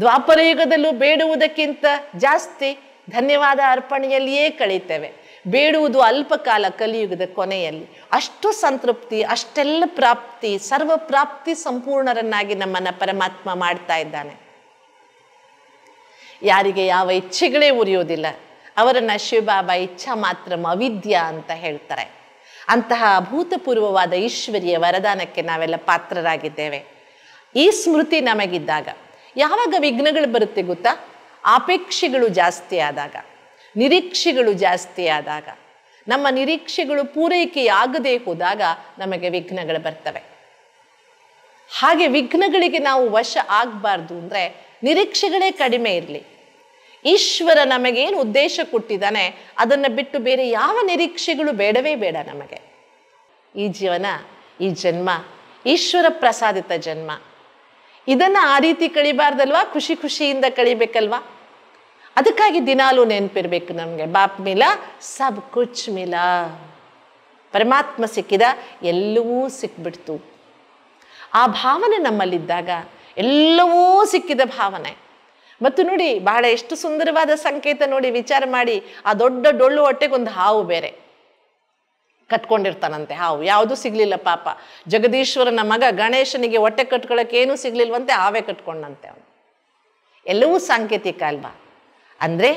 ದ್ವಾಪರಯುಗದಲ್ಲೂ ಬೇಡುವುದಕ್ಕಿಂತ ಜಾಸ್ತಿ ಧನ್ಯವಾದ ಅರ್ಪಣೆಯಲ್ಲಿಯೇ ಕಳೀತೇವೆ ಬೇಡುವುದು ಅಲ್ಪಕಾಲ ಕಲಿಯುಗದ ಕೊನೆಯಲ್ಲಿ ಅಷ್ಟು ಸಂತೃಪ್ತಿ ಅಷ್ಟೆಲ್ಲ ಪ್ರಾಪ್ತಿ ಸರ್ವ ಪ್ರಾಪ್ತಿ ಸಂಪೂರ್ಣರನ್ನಾಗಿ ನಮ್ಮನ್ನು ಪರಮಾತ್ಮ ಮಾಡ್ತಾ ಇದ್ದಾನೆ ಯಾರಿಗೆ ಯಾವ ಇಚ್ಛೆಗಳೇ ಉರಿಯೋದಿಲ್ಲ ಅವರನ್ನು ಶಿವಬಾಬಾ ಇಚ್ಛಾ ಮಾತ್ರ ಅವಿದ್ಯಾ ಅಂತ ಹೇಳ್ತಾರೆ ಅಂತಹ ಅಭೂತಪೂರ್ವವಾದ ಈಶ್ವರಿಯ ವರದಾನಕ್ಕೆ ನಾವೆಲ್ಲ ಪಾತ್ರರಾಗಿದ್ದೇವೆ ಈ ಸ್ಮೃತಿ ನಮಗಿದ್ದಾಗ ಯಾವಾಗ ವಿಘ್ನಗಳು ಬರುತ್ತೆ ಗೊತ್ತಾ ಅಪೇಕ್ಷೆಗಳು ಜಾಸ್ತಿ ಆದಾಗ ನಿರೀಕ್ಷೆಗಳು ಜಾಸ್ತಿ ಆದಾಗ ನಮ್ಮ ನಿರೀಕ್ಷೆಗಳು ಪೂರೈಕೆಯಾಗದೇ ಹೋದಾಗ ನಮಗೆ ವಿಘ್ನಗಳು ಬರ್ತವೆ ಹಾಗೆ ವಿಘ್ನಗಳಿಗೆ ನಾವು ವಶ ಆಗಬಾರ್ದು ಅಂದರೆ ನಿರೀಕ್ಷೆಗಳೇ ಕಡಿಮೆ ಇರಲಿ ಈಶ್ವರ ನಮಗೇನು ಉದ್ದೇಶ ಕೊಟ್ಟಿದ್ದಾನೆ ಅದನ್ನು ಬಿಟ್ಟು ಬೇರೆ ಯಾವ ನಿರೀಕ್ಷೆಗಳು ಬೇಡವೇ ಬೇಡ ನಮಗೆ ಈ ಜೀವನ ಈ ಜನ್ಮ ಈಶ್ವರ ಪ್ರಸಾದಿತ ಜನ್ಮ ಇದನ್ನು ಆ ರೀತಿ ಕಳಿಬಾರ್ದಲ್ವಾ ಖುಷಿ ಖುಷಿಯಿಂದ ಕಳಿಬೇಕಲ್ವಾ ಅದಕ್ಕಾಗಿ ದಿನಾಲೂ ನೆನಪಿರ್ಬೇಕು ನಮಗೆ ಬಾಪ್ ಮಿಲ ಸಬ್ ಕುಚ್ ಮಿಲ ಪರಮಾತ್ಮ ಸಿಕ್ಕಿದ ಎಲ್ಲವೂ ಸಿಕ್ಬಿಡ್ತು ಆ ಭಾವನೆ ನಮ್ಮಲ್ಲಿದ್ದಾಗ ಎಲ್ಲವೂ ಸಿಕ್ಕಿದ ಭಾವನೆ ಮತ್ತು ನೋಡಿ ಬಹಳ ಎಷ್ಟು ಸುಂದರವಾದ ಸಂಕೇತ ನೋಡಿ ವಿಚಾರ ಮಾಡಿ ಆ ದೊಡ್ಡ ಡೊಳ್ಳು ಹೊಟ್ಟೆಗೊಂದು ಒಂದು ಹಾವು ಬೇರೆ ಕಟ್ಕೊಂಡಿರ್ತಾನಂತೆ ಹಾವು ಯಾವುದೂ ಸಿಗಲಿಲ್ಲ ಪಾಪ ಜಗದೀಶ್ವರನ ಮಗ ಗಣೇಶನಿಗೆ ಹೊಟ್ಟೆ ಕಟ್ಕೊಳ್ಳೋಕೆ ಏನೂ ಸಿಗಲಿಲ್ವಂತೆ ಹಾವೇ ಕಟ್ಕೊಂಡಂತೆ ಅವನು ಎಲ್ಲವೂ ಸಾಂಕೇತಿಕ ಅಲ್ವಾ ಅಂದರೆ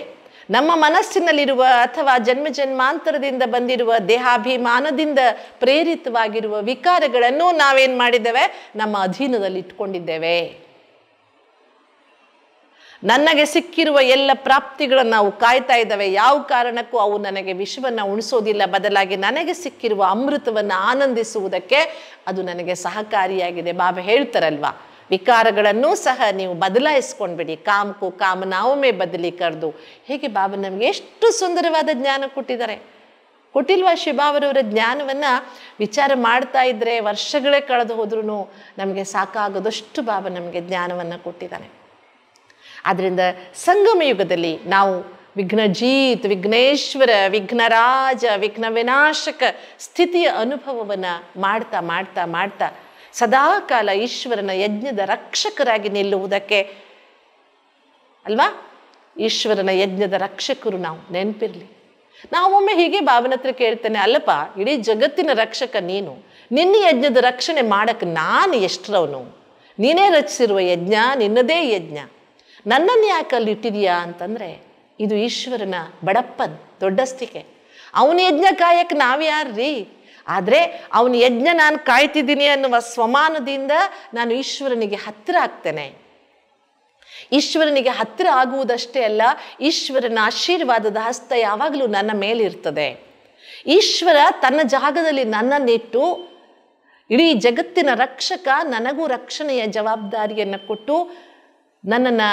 ನಮ್ಮ ಮನಸ್ಸಿನಲ್ಲಿರುವ ಅಥವಾ ಜನ್ಮ ಜನ್ಮಾಂತರದಿಂದ ಬಂದಿರುವ ದೇಹಾಭಿಮಾನದಿಂದ ಪ್ರೇರಿತವಾಗಿರುವ ವಿಕಾರಗಳನ್ನು ನಾವೇನು ಮಾಡಿದ್ದೇವೆ ನಮ್ಮ ಅಧೀನದಲ್ಲಿ ಇಟ್ಕೊಂಡಿದ್ದೇವೆ ನನಗೆ ಸಿಕ್ಕಿರುವ ಎಲ್ಲ ಪ್ರಾಪ್ತಿಗಳನ್ನು ನಾವು ಕಾಯ್ತಾ ಇದ್ದಾವೆ ಯಾವ ಕಾರಣಕ್ಕೂ ಅವು ನನಗೆ ವಿಷವನ್ನು ಉಣಿಸೋದಿಲ್ಲ ಬದಲಾಗಿ ನನಗೆ ಸಿಕ್ಕಿರುವ ಅಮೃತವನ್ನು ಆನಂದಿಸುವುದಕ್ಕೆ ಅದು ನನಗೆ ಸಹಕಾರಿಯಾಗಿದೆ ಬಾಬಾ ಹೇಳ್ತಾರಲ್ವಾ ವಿಕಾರಗಳನ್ನೂ ಸಹ ನೀವು ಬದಲಾಯಿಸ್ಕೊಂಡ್ಬಿಡಿ ಕಾಮಕು ನಾವೊಮ್ಮೆ ಬದಲಿ ಕರೆದು ಹೀಗೆ ಬಾಬಾ ನಮಗೆ ಎಷ್ಟು ಸುಂದರವಾದ ಜ್ಞಾನ ಕೊಟ್ಟಿದ್ದಾರೆ ಕೊಟ್ಟಿಲ್ವ ಶಿಬಾವರವರ ಜ್ಞಾನವನ್ನು ವಿಚಾರ ಮಾಡ್ತಾ ಇದ್ದರೆ ವರ್ಷಗಳೇ ಕಳೆದು ಹೋದ್ರೂ ನಮಗೆ ಸಾಕಾಗದಷ್ಟು ಬಾಬಾ ನಮಗೆ ಜ್ಞಾನವನ್ನು ಕೊಟ್ಟಿದ್ದಾನೆ ಆದ್ದರಿಂದ ಸಂಗಮ ಯುಗದಲ್ಲಿ ನಾವು ವಿಘ್ನಜೀತ್ ವಿಘ್ನೇಶ್ವರ ವಿಘ್ನರಾಜ ವಿಘ್ನ ವಿನಾಶಕ ಸ್ಥಿತಿಯ ಅನುಭವವನ್ನು ಮಾಡ್ತಾ ಮಾಡ್ತಾ ಮಾಡ್ತಾ ಸದಾಕಾಲ ಈಶ್ವರನ ಯಜ್ಞದ ರಕ್ಷಕರಾಗಿ ನಿಲ್ಲುವುದಕ್ಕೆ ಅಲ್ವಾ ಈಶ್ವರನ ಯಜ್ಞದ ರಕ್ಷಕರು ನಾವು ನೆನಪಿರಲಿ ನಾವೊಮ್ಮೆ ಹೀಗೆ ಭಾವನ ಹತ್ರ ಕೇಳ್ತೇನೆ ಅಲ್ಲಪ್ಪ ಇಡೀ ಜಗತ್ತಿನ ರಕ್ಷಕ ನೀನು ನಿನ್ನ ಯಜ್ಞದ ರಕ್ಷಣೆ ಮಾಡಕ್ಕೆ ನಾನು ಎಷ್ಟರವನು ನೀನೇ ರಚಿಸಿರುವ ಯಜ್ಞ ನಿನ್ನದೇ ಯಜ್ಞ ನನ್ನನ್ನು ಯಾಕೆ ಅಲ್ಲಿ ಇಟ್ಟಿದೀಯಾ ಅಂತಂದರೆ ಇದು ಈಶ್ವರನ ಬಡಪ್ಪನ್ ದೊಡ್ಡಸ್ತಿಕೆ ಅವನ ಯಜ್ಞ ಕಾಯಕ್ಕೆ ನಾವ್ಯಾರ್ರೀ ಆದರೆ ಅವನ ಯಜ್ಞ ನಾನು ಕಾಯ್ತಿದ್ದೀನಿ ಅನ್ನುವ ಸ್ವಮಾನದಿಂದ ನಾನು ಈಶ್ವರನಿಗೆ ಹತ್ತಿರ ಆಗ್ತೇನೆ ಈಶ್ವರನಿಗೆ ಹತ್ತಿರ ಆಗುವುದಷ್ಟೇ ಅಲ್ಲ ಈಶ್ವರನ ಆಶೀರ್ವಾದದ ಹಸ್ತ ಯಾವಾಗಲೂ ನನ್ನ ಮೇಲಿರ್ತದೆ ಈಶ್ವರ ತನ್ನ ಜಾಗದಲ್ಲಿ ನನ್ನನ್ನಿಟ್ಟು ಇಡೀ ಜಗತ್ತಿನ ರಕ್ಷಕ ನನಗೂ ರಕ್ಷಣೆಯ ಜವಾಬ್ದಾರಿಯನ್ನು ಕೊಟ್ಟು ನನ್ನನ್ನು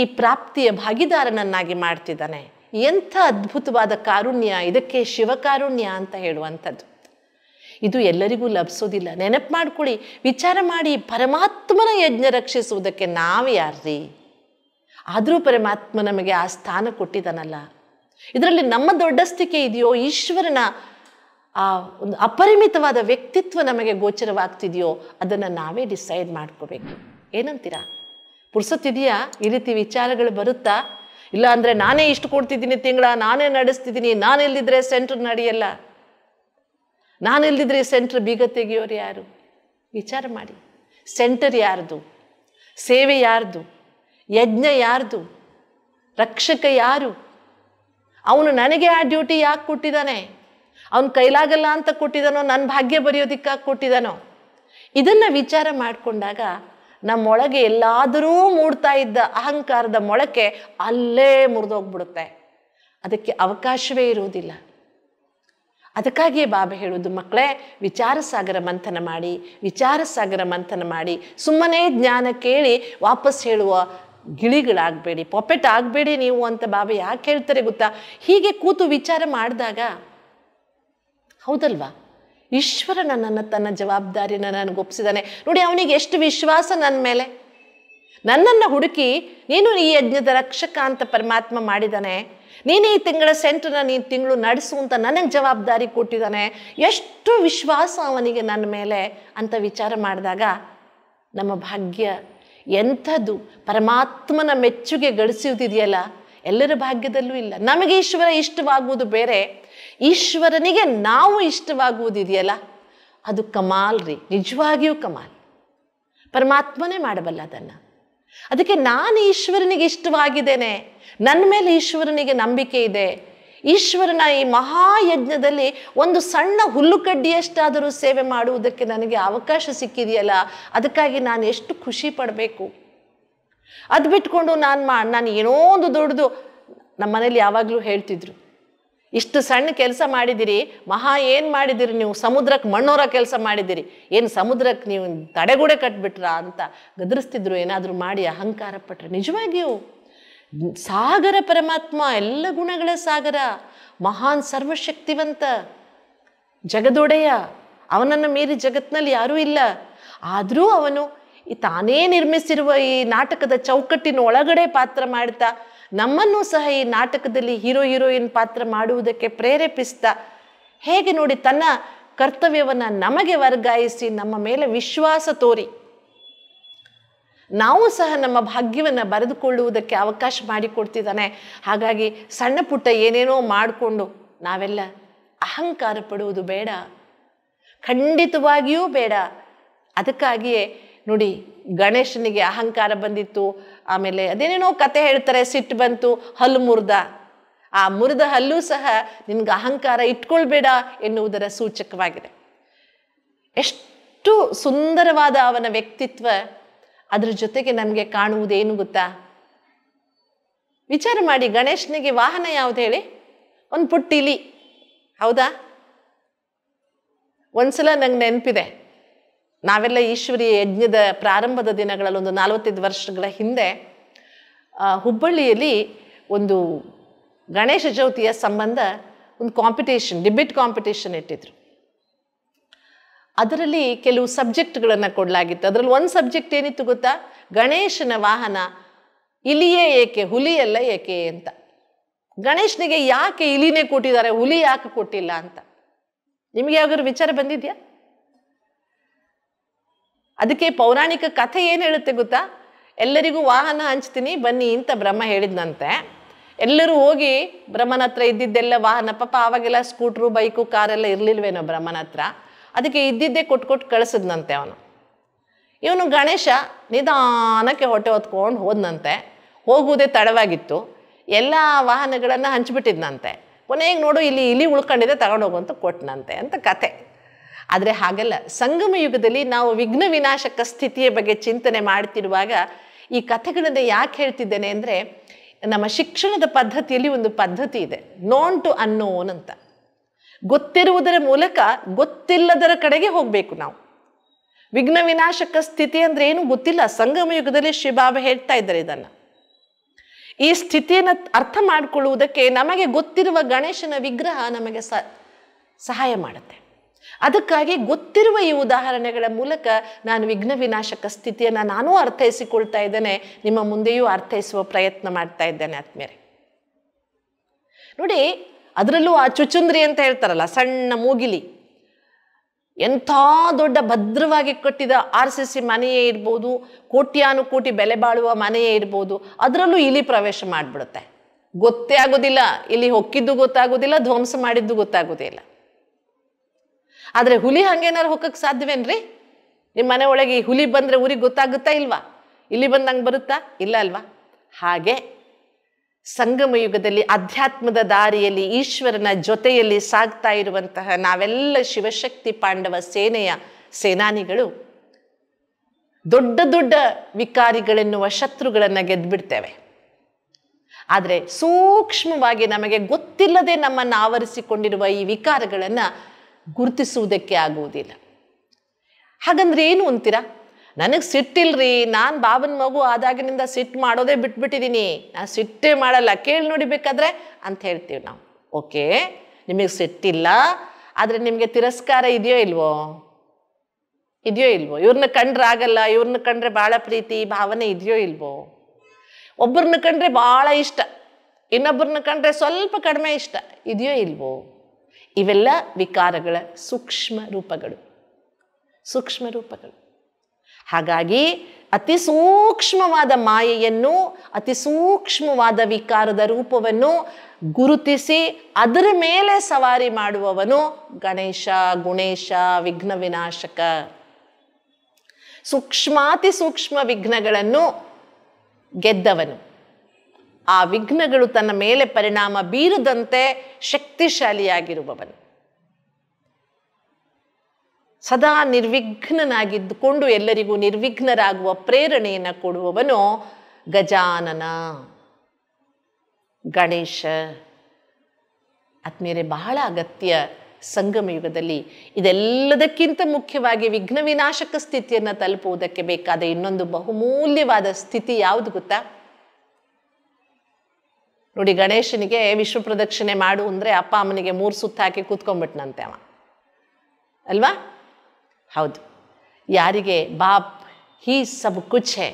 ಈ ಪ್ರಾಪ್ತಿಯ ಭಾಗಿದಾರನನ್ನಾಗಿ ಮಾಡ್ತಿದ್ದಾನೆ ಎಂಥ ಅದ್ಭುತವಾದ ಕಾರುಣ್ಯ ಇದಕ್ಕೆ ಶಿವಕಾರುಣ್ಯ ಅಂತ ಹೇಳುವಂಥದ್ದು ಇದು ಎಲ್ಲರಿಗೂ ಲಭಿಸೋದಿಲ್ಲ ನೆನಪು ಮಾಡ್ಕೊಳ್ಳಿ ವಿಚಾರ ಮಾಡಿ ಪರಮಾತ್ಮನ ಯಜ್ಞ ರಕ್ಷಿಸುವುದಕ್ಕೆ ನಾವು ಯಾರ್ರಿ ಆದರೂ ಪರಮಾತ್ಮ ನಮಗೆ ಆ ಸ್ಥಾನ ಕೊಟ್ಟಿದ್ದಾನಲ್ಲ ಇದರಲ್ಲಿ ನಮ್ಮ ದೊಡ್ಡಸ್ತಿಕೆ ಇದೆಯೋ ಈಶ್ವರನ ಆ ಒಂದು ಅಪರಿಮಿತವಾದ ವ್ಯಕ್ತಿತ್ವ ನಮಗೆ ಗೋಚರವಾಗ್ತಿದೆಯೋ ಅದನ್ನು ನಾವೇ ಡಿಸೈಡ್ ಮಾಡ್ಕೋಬೇಕು ಏನಂತೀರಾ ಪುರ್ಸತ್ತಿದೆಯಾ ಈ ರೀತಿ ವಿಚಾರಗಳು ಬರುತ್ತಾ ಇಲ್ಲ ಅಂದರೆ ನಾನೇ ಇಷ್ಟು ಕೊಡ್ತಿದ್ದೀನಿ ತಿಂಗಳ ನಾನೇ ನಡೆಸ್ತಿದ್ದೀನಿ ನಾನೆಲ್ಲಿದ್ದರೆ ಸೆಂಟ್ರ್ ನಡೆಯಲ್ಲ ನಾನು ಇಲ್ಲದಿದ್ರೆ ಸೆಂಟ್ರ್ ಬೀಗ ತೆಗೆಯೋರು ಯಾರು ವಿಚಾರ ಮಾಡಿ ಸೆಂಟರ್ ಯಾರ್ದು ಸೇವೆ ಯಾರ್ದು ಯಜ್ಞ ಯಾರ್ದು ರಕ್ಷಕ ಯಾರು ಅವನು ನನಗೆ ಆ ಡ್ಯೂಟಿ ಯಾಕೆ ಕೊಟ್ಟಿದ್ದಾನೆ ಅವನು ಕೈಲಾಗಲ್ಲ ಅಂತ ಕೊಟ್ಟಿದ್ದಾನೋ ನನ್ನ ಭಾಗ್ಯ ಬರೆಯೋದಿಕ್ಕಾಗಿ ಕೊಟ್ಟಿದ್ದಾನೋ ಇದನ್ನು ವಿಚಾರ ಮಾಡಿಕೊಂಡಾಗ ನಮ್ಮೊಳಗೆ ಎಲ್ಲಾದರೂ ಮೂಡ್ತಾ ಇದ್ದ ಅಹಂಕಾರದ ಮೊಳಕೆ ಅಲ್ಲೇ ಮುರಿದೋಗ್ಬಿಡುತ್ತೆ ಅದಕ್ಕೆ ಅವಕಾಶವೇ ಇರುವುದಿಲ್ಲ ಅದಕ್ಕಾಗಿಯೇ ಬಾಬಾ ಹೇಳೋದು ಮಕ್ಕಳೇ ವಿಚಾರ ಸಾಗರ ಮಂಥನ ಮಾಡಿ ವಿಚಾರ ಸಾಗರ ಮಂಥನ ಮಾಡಿ ಸುಮ್ಮನೆ ಜ್ಞಾನ ಕೇಳಿ ವಾಪಸ್ ಹೇಳುವ ಗಿಳಿಗಳಾಗಬೇಡಿ ಪಾಪೆಟ್ ಆಗಬೇಡಿ ನೀವು ಅಂತ ಬಾಬಾ ಯಾಕೆ ಹೇಳ್ತಾರೆ ಗೊತ್ತಾ ಹೀಗೆ ಕೂತು ವಿಚಾರ ಮಾಡಿದಾಗ ಹೌದಲ್ವಾ ಈಶ್ವರ ನನ್ನನ್ನು ತನ್ನ ಜವಾಬ್ದಾರಿನ ಒಪ್ಪಿಸಿದ್ದಾನೆ ನೋಡಿ ಅವನಿಗೆ ಎಷ್ಟು ವಿಶ್ವಾಸ ನನ್ನ ಮೇಲೆ ನನ್ನನ್ನು ಹುಡುಕಿ ನೀನು ಈ ಯಜ್ಞದ ರಕ್ಷಕ ಅಂತ ಪರಮಾತ್ಮ ಮಾಡಿದಾನೆ ನೀನು ಈ ತಿಂಗಳ ಸೆಂಟ್ರನ್ನ ನೀನು ತಿಂಗಳು ನಡೆಸು ಅಂತ ನನಗೆ ಜವಾಬ್ದಾರಿ ಕೊಟ್ಟಿದ್ದಾನೆ ಎಷ್ಟು ವಿಶ್ವಾಸ ಅವನಿಗೆ ನನ್ನ ಮೇಲೆ ಅಂತ ವಿಚಾರ ಮಾಡಿದಾಗ ನಮ್ಮ ಭಾಗ್ಯ ಎಂಥದ್ದು ಪರಮಾತ್ಮನ ಮೆಚ್ಚುಗೆ ಗಳಿಸುವುದಿದೆಯಲ್ಲ ಎಲ್ಲರ ಭಾಗ್ಯದಲ್ಲೂ ಇಲ್ಲ ನಮಗೆ ಈಶ್ವರ ಇಷ್ಟವಾಗುವುದು ಬೇರೆ ಈಶ್ವರನಿಗೆ ನಾವು ಇಷ್ಟವಾಗುವುದಿದೆಯಲ್ಲ ಅದು ಕಮಾಲ್ ರೀ ನಿಜವಾಗಿಯೂ ಕಮಾಲ್ ಪರಮಾತ್ಮನೇ ಮಾಡಬಲ್ಲ ಅದನ್ನು ಅದಕ್ಕೆ ನಾನು ಈಶ್ವರನಿಗೆ ಇಷ್ಟವಾಗಿದ್ದೇನೆ ನನ್ನ ಮೇಲೆ ಈಶ್ವರನಿಗೆ ನಂಬಿಕೆ ಇದೆ ಈಶ್ವರನ ಈ ಮಹಾಯಜ್ಞದಲ್ಲಿ ಒಂದು ಸಣ್ಣ ಹುಲ್ಲು ಕಡ್ಡಿಯಷ್ಟಾದರೂ ಸೇವೆ ಮಾಡುವುದಕ್ಕೆ ನನಗೆ ಅವಕಾಶ ಸಿಕ್ಕಿದೆಯಲ್ಲ ಅದಕ್ಕಾಗಿ ನಾನು ಎಷ್ಟು ಖುಷಿ ಪಡಬೇಕು ಅದು ಬಿಟ್ಕೊಂಡು ನಾನು ಮಾ ನಾನು ಏನೋ ಒಂದು ದೊಡ್ಡದು ನಮ್ಮ ಮನೇಲಿ ಯಾವಾಗಲೂ ಹೇಳ್ತಿದ್ರು ಇಷ್ಟು ಸಣ್ಣ ಕೆಲಸ ಮಾಡಿದಿರಿ ಮಹಾ ಏನು ಮಾಡಿದಿರಿ ನೀವು ಸಮುದ್ರಕ್ಕೆ ಮಣ್ಣೋರ ಕೆಲಸ ಮಾಡಿದಿರಿ ಏನು ಸಮುದ್ರಕ್ಕೆ ನೀವು ತಡೆಗೂಡೆ ಕಟ್ಬಿಟ್ರಾ ಅಂತ ಗದರಿಸ್ತಿದ್ರು ಏನಾದರೂ ಮಾಡಿ ಅಹಂಕಾರ ಪಟ್ರೆ ನಿಜವಾಗಿಯೂ ಸಾಗರ ಪರಮಾತ್ಮ ಎಲ್ಲ ಗುಣಗಳ ಸಾಗರ ಮಹಾನ್ ಸರ್ವಶಕ್ತಿವಂತ ಜಗದೊಡೆಯ ಅವನನ್ನು ಮೀರಿ ಜಗತ್ತಿನಲ್ಲಿ ಯಾರೂ ಇಲ್ಲ ಆದರೂ ಅವನು ಈ ತಾನೇ ನಿರ್ಮಿಸಿರುವ ಈ ನಾಟಕದ ಚೌಕಟ್ಟಿನ ಒಳಗಡೆ ಪಾತ್ರ ಮಾಡ್ತಾ ನಮ್ಮನ್ನು ಸಹ ಈ ನಾಟಕದಲ್ಲಿ ಹೀರೋ ಹೀರೋಯಿನ್ ಪಾತ್ರ ಮಾಡುವುದಕ್ಕೆ ಪ್ರೇರೇಪಿಸ್ತಾ ಹೇಗೆ ನೋಡಿ ತನ್ನ ಕರ್ತವ್ಯವನ್ನು ನಮಗೆ ವರ್ಗಾಯಿಸಿ ನಮ್ಮ ಮೇಲೆ ವಿಶ್ವಾಸ ತೋರಿ ನಾವು ಸಹ ನಮ್ಮ ಭಾಗ್ಯವನ್ನು ಬರೆದುಕೊಳ್ಳುವುದಕ್ಕೆ ಅವಕಾಶ ಮಾಡಿಕೊಡ್ತಿದ್ದಾನೆ ಹಾಗಾಗಿ ಸಣ್ಣ ಪುಟ್ಟ ಏನೇನೋ ಮಾಡಿಕೊಂಡು ನಾವೆಲ್ಲ ಅಹಂಕಾರ ಪಡುವುದು ಬೇಡ ಖಂಡಿತವಾಗಿಯೂ ಬೇಡ ಅದಕ್ಕಾಗಿಯೇ ನೋಡಿ ಗಣೇಶನಿಗೆ ಅಹಂಕಾರ ಬಂದಿತ್ತು ಆಮೇಲೆ ಅದೇನೇನೋ ಕತೆ ಹೇಳ್ತಾರೆ ಸಿಟ್ಟು ಬಂತು ಹಲ್ಲು ಮುರಿದ ಆ ಮುರಿದ ಹಲ್ಲು ಸಹ ನಿನ್ಗೆ ಅಹಂಕಾರ ಇಟ್ಕೊಳ್ಬೇಡ ಎನ್ನುವುದರ ಸೂಚಕವಾಗಿದೆ ಎಷ್ಟು ಸುಂದರವಾದ ಅವನ ವ್ಯಕ್ತಿತ್ವ ಅದರ ಜೊತೆಗೆ ನಮಗೆ ಕಾಣುವುದೇನು ಗೊತ್ತಾ ವಿಚಾರ ಮಾಡಿ ಗಣೇಶನಿಗೆ ವಾಹನ ಯಾವುದು ಹೇಳಿ ಒಂದು ಪುಟ್ಟಿಲಿ ಹೌದಾ ಒಂದ್ಸಲ ನಂಗೆ ನೆನಪಿದೆ ನಾವೆಲ್ಲ ಈಶ್ವರಿಯ ಯಜ್ಞದ ಪ್ರಾರಂಭದ ದಿನಗಳಲ್ಲಿ ಒಂದು ನಲವತ್ತೈದು ವರ್ಷಗಳ ಹಿಂದೆ ಹುಬ್ಬಳ್ಳಿಯಲ್ಲಿ ಒಂದು ಗಣೇಶ ಚೌತಿಯ ಸಂಬಂಧ ಒಂದು ಕಾಂಪಿಟೇಷನ್ ಡಿಬೇಟ್ ಕಾಂಪಿಟೇಷನ್ ಇಟ್ಟಿದ್ರು ಅದರಲ್ಲಿ ಕೆಲವು ಸಬ್ಜೆಕ್ಟ್ಗಳನ್ನು ಕೊಡಲಾಗಿತ್ತು ಅದರಲ್ಲಿ ಒಂದು ಸಬ್ಜೆಕ್ಟ್ ಏನಿತ್ತು ಗೊತ್ತಾ ಗಣೇಶನ ವಾಹನ ಇಲಿಯೇ ಏಕೆ ಹುಲಿಯಲ್ಲ ಏಕೆ ಅಂತ ಗಣೇಶನಿಗೆ ಯಾಕೆ ಇಲಿನೇ ಕೊಟ್ಟಿದ್ದಾರೆ ಹುಲಿ ಯಾಕೆ ಕೊಟ್ಟಿಲ್ಲ ಅಂತ ನಿಮಗೆ ಯಾವಾಗ ವಿಚಾರ ಬಂದಿದೆಯಾ ಅದಕ್ಕೆ ಪೌರಾಣಿಕ ಕಥೆ ಏನು ಹೇಳುತ್ತೆ ಗೊತ್ತಾ ಎಲ್ಲರಿಗೂ ವಾಹನ ಹಂಚ್ತೀನಿ ಬನ್ನಿ ಅಂತ ಬ್ರಹ್ಮ ಹೇಳಿದ್ನಂತೆ ಎಲ್ಲರೂ ಹೋಗಿ ಬ್ರಹ್ಮನ ಹತ್ರ ಇದ್ದಿದ್ದೆಲ್ಲ ವಾಹನ ಪಾಪ ಆವಾಗೆಲ್ಲ ಸ್ಕೂಟ್ರು ಬೈಕು ಕಾರೆಲ್ಲ ಇರಲಿಲ್ವೇನೋ ಬ್ರಹ್ಮನ ಹತ್ರ ಅದಕ್ಕೆ ಇದ್ದಿದ್ದೇ ಕೊಟ್ಟು ಕೊಟ್ಟು ಕಳಿಸಿದ್ನಂತೆ ಅವನು ಇವನು ಗಣೇಶ ನಿಧಾನಕ್ಕೆ ಹೊಟ್ಟೆ ಹೊತ್ಕೊಂಡು ಹೋದನಂತೆ ಹೋಗುವುದೇ ತಡವಾಗಿತ್ತು ಎಲ್ಲ ವಾಹನಗಳನ್ನು ಹಂಚಿಬಿಟ್ಟಿದ್ನಂತೆ ಕೊನೆಗೆ ನೋಡು ಇಲ್ಲಿ ಇಲಿ ಉಳ್ಕೊಂಡಿದೆ ತಗೊಂಡೋಗು ಅಂತ ಕೊಟ್ಟನಂತೆ ಅಂತ ಕತೆ ಆದರೆ ಹಾಗಲ್ಲ ಸಂಗಮ ಯುಗದಲ್ಲಿ ನಾವು ವಿಘ್ನ ವಿನಾಶಕ ಸ್ಥಿತಿಯ ಬಗ್ಗೆ ಚಿಂತನೆ ಮಾಡ್ತಿರುವಾಗ ಈ ಕಥೆಗಳನ್ನು ಯಾಕೆ ಹೇಳ್ತಿದ್ದೇನೆ ಅಂದರೆ ನಮ್ಮ ಶಿಕ್ಷಣದ ಪದ್ಧತಿಯಲ್ಲಿ ಒಂದು ಪದ್ಧತಿ ಇದೆ ನೋನ್ ಟು ಅನ್ನೋನ್ ಅಂತ ಗೊತ್ತಿರುವುದರ ಮೂಲಕ ಗೊತ್ತಿಲ್ಲದರ ಕಡೆಗೆ ಹೋಗಬೇಕು ನಾವು ವಿಘ್ನ ವಿನಾಶಕ ಸ್ಥಿತಿ ಅಂದರೆ ಏನು ಗೊತ್ತಿಲ್ಲ ಸಂಗಮ ಯುಗದಲ್ಲಿ ಬಾಬಾ ಹೇಳ್ತಾ ಇದ್ದಾರೆ ಇದನ್ನು ಈ ಸ್ಥಿತಿಯನ್ನು ಅರ್ಥ ಮಾಡಿಕೊಳ್ಳುವುದಕ್ಕೆ ನಮಗೆ ಗೊತ್ತಿರುವ ಗಣೇಶನ ವಿಗ್ರಹ ನಮಗೆ ಸಹಾಯ ಮಾಡುತ್ತೆ ಅದಕ್ಕಾಗಿ ಗೊತ್ತಿರುವ ಈ ಉದಾಹರಣೆಗಳ ಮೂಲಕ ನಾನು ವಿಘ್ನ ವಿನಾಶಕ ಸ್ಥಿತಿಯನ್ನು ನಾನೂ ಅರ್ಥೈಸಿಕೊಳ್ತಾ ಇದ್ದೇನೆ ನಿಮ್ಮ ಮುಂದೆಯೂ ಅರ್ಥೈಸುವ ಪ್ರಯತ್ನ ಮಾಡ್ತಾ ಇದ್ದೇನೆ ಆತ್ಮೇಲೆ ನೋಡಿ ಅದರಲ್ಲೂ ಆ ಚುಚುಂದ್ರಿ ಅಂತ ಹೇಳ್ತಾರಲ್ಲ ಸಣ್ಣ ಮೂಗಿಲಿ ಎಂಥ ದೊಡ್ಡ ಭದ್ರವಾಗಿ ಕಟ್ಟಿದ ಆರ್ ಸಿ ಸಿ ಮನೆಯೇ ಇರ್ಬೋದು ಕೋಟ್ಯಾನುಕೋಟಿ ಬೆಲೆ ಬಾಳುವ ಮನೆಯೇ ಇರ್ಬೋದು ಅದರಲ್ಲೂ ಇಲಿ ಪ್ರವೇಶ ಮಾಡಿಬಿಡುತ್ತೆ ಗೊತ್ತೇ ಆಗೋದಿಲ್ಲ ಇಲ್ಲಿ ಹೊಕ್ಕಿದ್ದು ಗೊತ್ತಾಗೋದಿಲ್ಲ ಧ್ವಂಸ ಮಾಡಿದ್ದು ಗೊತ್ತಾಗೋದಿಲ್ಲ ಆದರೆ ಹುಲಿ ಹಂಗೇನಾರು ಹೋಗಕ್ಕೆ ಸಾಧ್ಯವೇನ್ರಿ ನಿಮ್ಮ ಮನೆ ಒಳಗೆ ಈ ಹುಲಿ ಬಂದರೆ ಊರಿಗೆ ಗೊತ್ತಾಗುತ್ತಾ ಇಲ್ವಾ ಇಲ್ಲಿ ಬಂದಂಗೆ ಬರುತ್ತಾ ಇಲ್ಲ ಅಲ್ವಾ ಹಾಗೆ ಸಂಗಮ ಯುಗದಲ್ಲಿ ಅಧ್ಯಾತ್ಮದ ದಾರಿಯಲ್ಲಿ ಈಶ್ವರನ ಜೊತೆಯಲ್ಲಿ ಸಾಗ್ತಾ ಇರುವಂತಹ ನಾವೆಲ್ಲ ಶಿವಶಕ್ತಿ ಪಾಂಡವ ಸೇನೆಯ ಸೇನಾನಿಗಳು ದೊಡ್ಡ ದೊಡ್ಡ ವಿಕಾರಿಗಳೆನ್ನುವ ಶತ್ರುಗಳನ್ನು ಗೆದ್ಬಿಡ್ತೇವೆ ಆದರೆ ಸೂಕ್ಷ್ಮವಾಗಿ ನಮಗೆ ಗೊತ್ತಿಲ್ಲದೆ ನಮ್ಮನ್ನು ಆವರಿಸಿಕೊಂಡಿರುವ ಈ ವಿಕಾರಗಳನ್ನು ಗುರುತಿಸುವುದಕ್ಕೆ ಆಗುವುದಿಲ್ಲ ಹಾಗಂದ್ರೆ ಏನು ಅಂತೀರಾ ನನಗೆ ಸಿಟ್ಟಿಲ್ರಿ ನಾನು ಬಾಬನ ಮಗು ಆದಾಗಿನಿಂದ ಸಿಟ್ಟು ಮಾಡೋದೇ ಬಿಟ್ಬಿಟ್ಟಿದ್ದೀನಿ ನಾನು ಸಿಟ್ಟೇ ಮಾಡಲ್ಲ ಕೇಳಿ ನೋಡಿಬೇಕಾದ್ರೆ ಅಂತ ಹೇಳ್ತೀವಿ ನಾವು ಓಕೆ ನಿಮಗೆ ಸಿಟ್ಟಿಲ್ಲ ಆದರೆ ನಿಮಗೆ ತಿರಸ್ಕಾರ ಇದೆಯೋ ಇಲ್ವೋ ಇದೆಯೋ ಇಲ್ವೋ ಇವ್ರನ್ನ ಕಂಡ್ರೆ ಆಗಲ್ಲ ಇವ್ರನ್ನ ಕಂಡ್ರೆ ಭಾಳ ಪ್ರೀತಿ ಭಾವನೆ ಇದೆಯೋ ಇಲ್ವೋ ಒಬ್ಬರನ್ನ ಕಂಡ್ರೆ ಭಾಳ ಇಷ್ಟ ಇನ್ನೊಬ್ಬರನ್ನ ಕಂಡ್ರೆ ಸ್ವಲ್ಪ ಕಡಿಮೆ ಇಷ್ಟ ಇದೆಯೋ ಇಲ್ವೋ ಇವೆಲ್ಲ ವಿಕಾರಗಳ ಸೂಕ್ಷ್ಮ ರೂಪಗಳು ಸೂಕ್ಷ್ಮ ರೂಪಗಳು ಹಾಗಾಗಿ ಅತಿ ಸೂಕ್ಷ್ಮವಾದ ಮಾಯೆಯನ್ನು ಅತಿ ಸೂಕ್ಷ್ಮವಾದ ವಿಕಾರದ ರೂಪವನ್ನು ಗುರುತಿಸಿ ಅದರ ಮೇಲೆ ಸವಾರಿ ಮಾಡುವವನು ಗಣೇಶ ಗುಣೇಶ ವಿಘ್ನ ವಿನಾಶಕ ಸೂಕ್ಷ್ಮಾತಿ ಸೂಕ್ಷ್ಮ ವಿಘ್ನಗಳನ್ನು ಗೆದ್ದವನು ಆ ವಿಘ್ನಗಳು ತನ್ನ ಮೇಲೆ ಪರಿಣಾಮ ಬೀರದಂತೆ ಶಕ್ತಿಶಾಲಿಯಾಗಿರುವವನು ಸದಾ ನಿರ್ವಿಘ್ನನಾಗಿದ್ದುಕೊಂಡು ಎಲ್ಲರಿಗೂ ನಿರ್ವಿಘ್ನರಾಗುವ ಪ್ರೇರಣೆಯನ್ನು ಕೊಡುವವನು ಗಜಾನನ ಗಣೇಶ ಆದ್ಮೇಲೆ ಬಹಳ ಅಗತ್ಯ ಸಂಗಮ ಯುಗದಲ್ಲಿ ಇದೆಲ್ಲದಕ್ಕಿಂತ ಮುಖ್ಯವಾಗಿ ವಿಘ್ನ ವಿನಾಶಕ ಸ್ಥಿತಿಯನ್ನು ತಲುಪುವುದಕ್ಕೆ ಬೇಕಾದ ಇನ್ನೊಂದು ಬಹುಮೂಲ್ಯವಾದ ಸ್ಥಿತಿ ಯಾವುದು ಗೊತ್ತಾ ನೋಡಿ ಗಣೇಶನಿಗೆ ವಿಶ್ವ ಪ್ರದಕ್ಷಿಣೆ ಮಾಡು ಅಂದರೆ ಅಪ್ಪ ಅಮ್ಮನಿಗೆ ಮೂರು ಸುತ್ತ ಹಾಕಿ ಕೂತ್ಕೊಂಡ್ಬಿಟ್ನಂತೆ ಅವ ಅಲ್ವಾ ಹೌದು ಯಾರಿಗೆ ಬಾಬ್ ಹೀ ಸಬ್ ಕುಚ್ಛೆ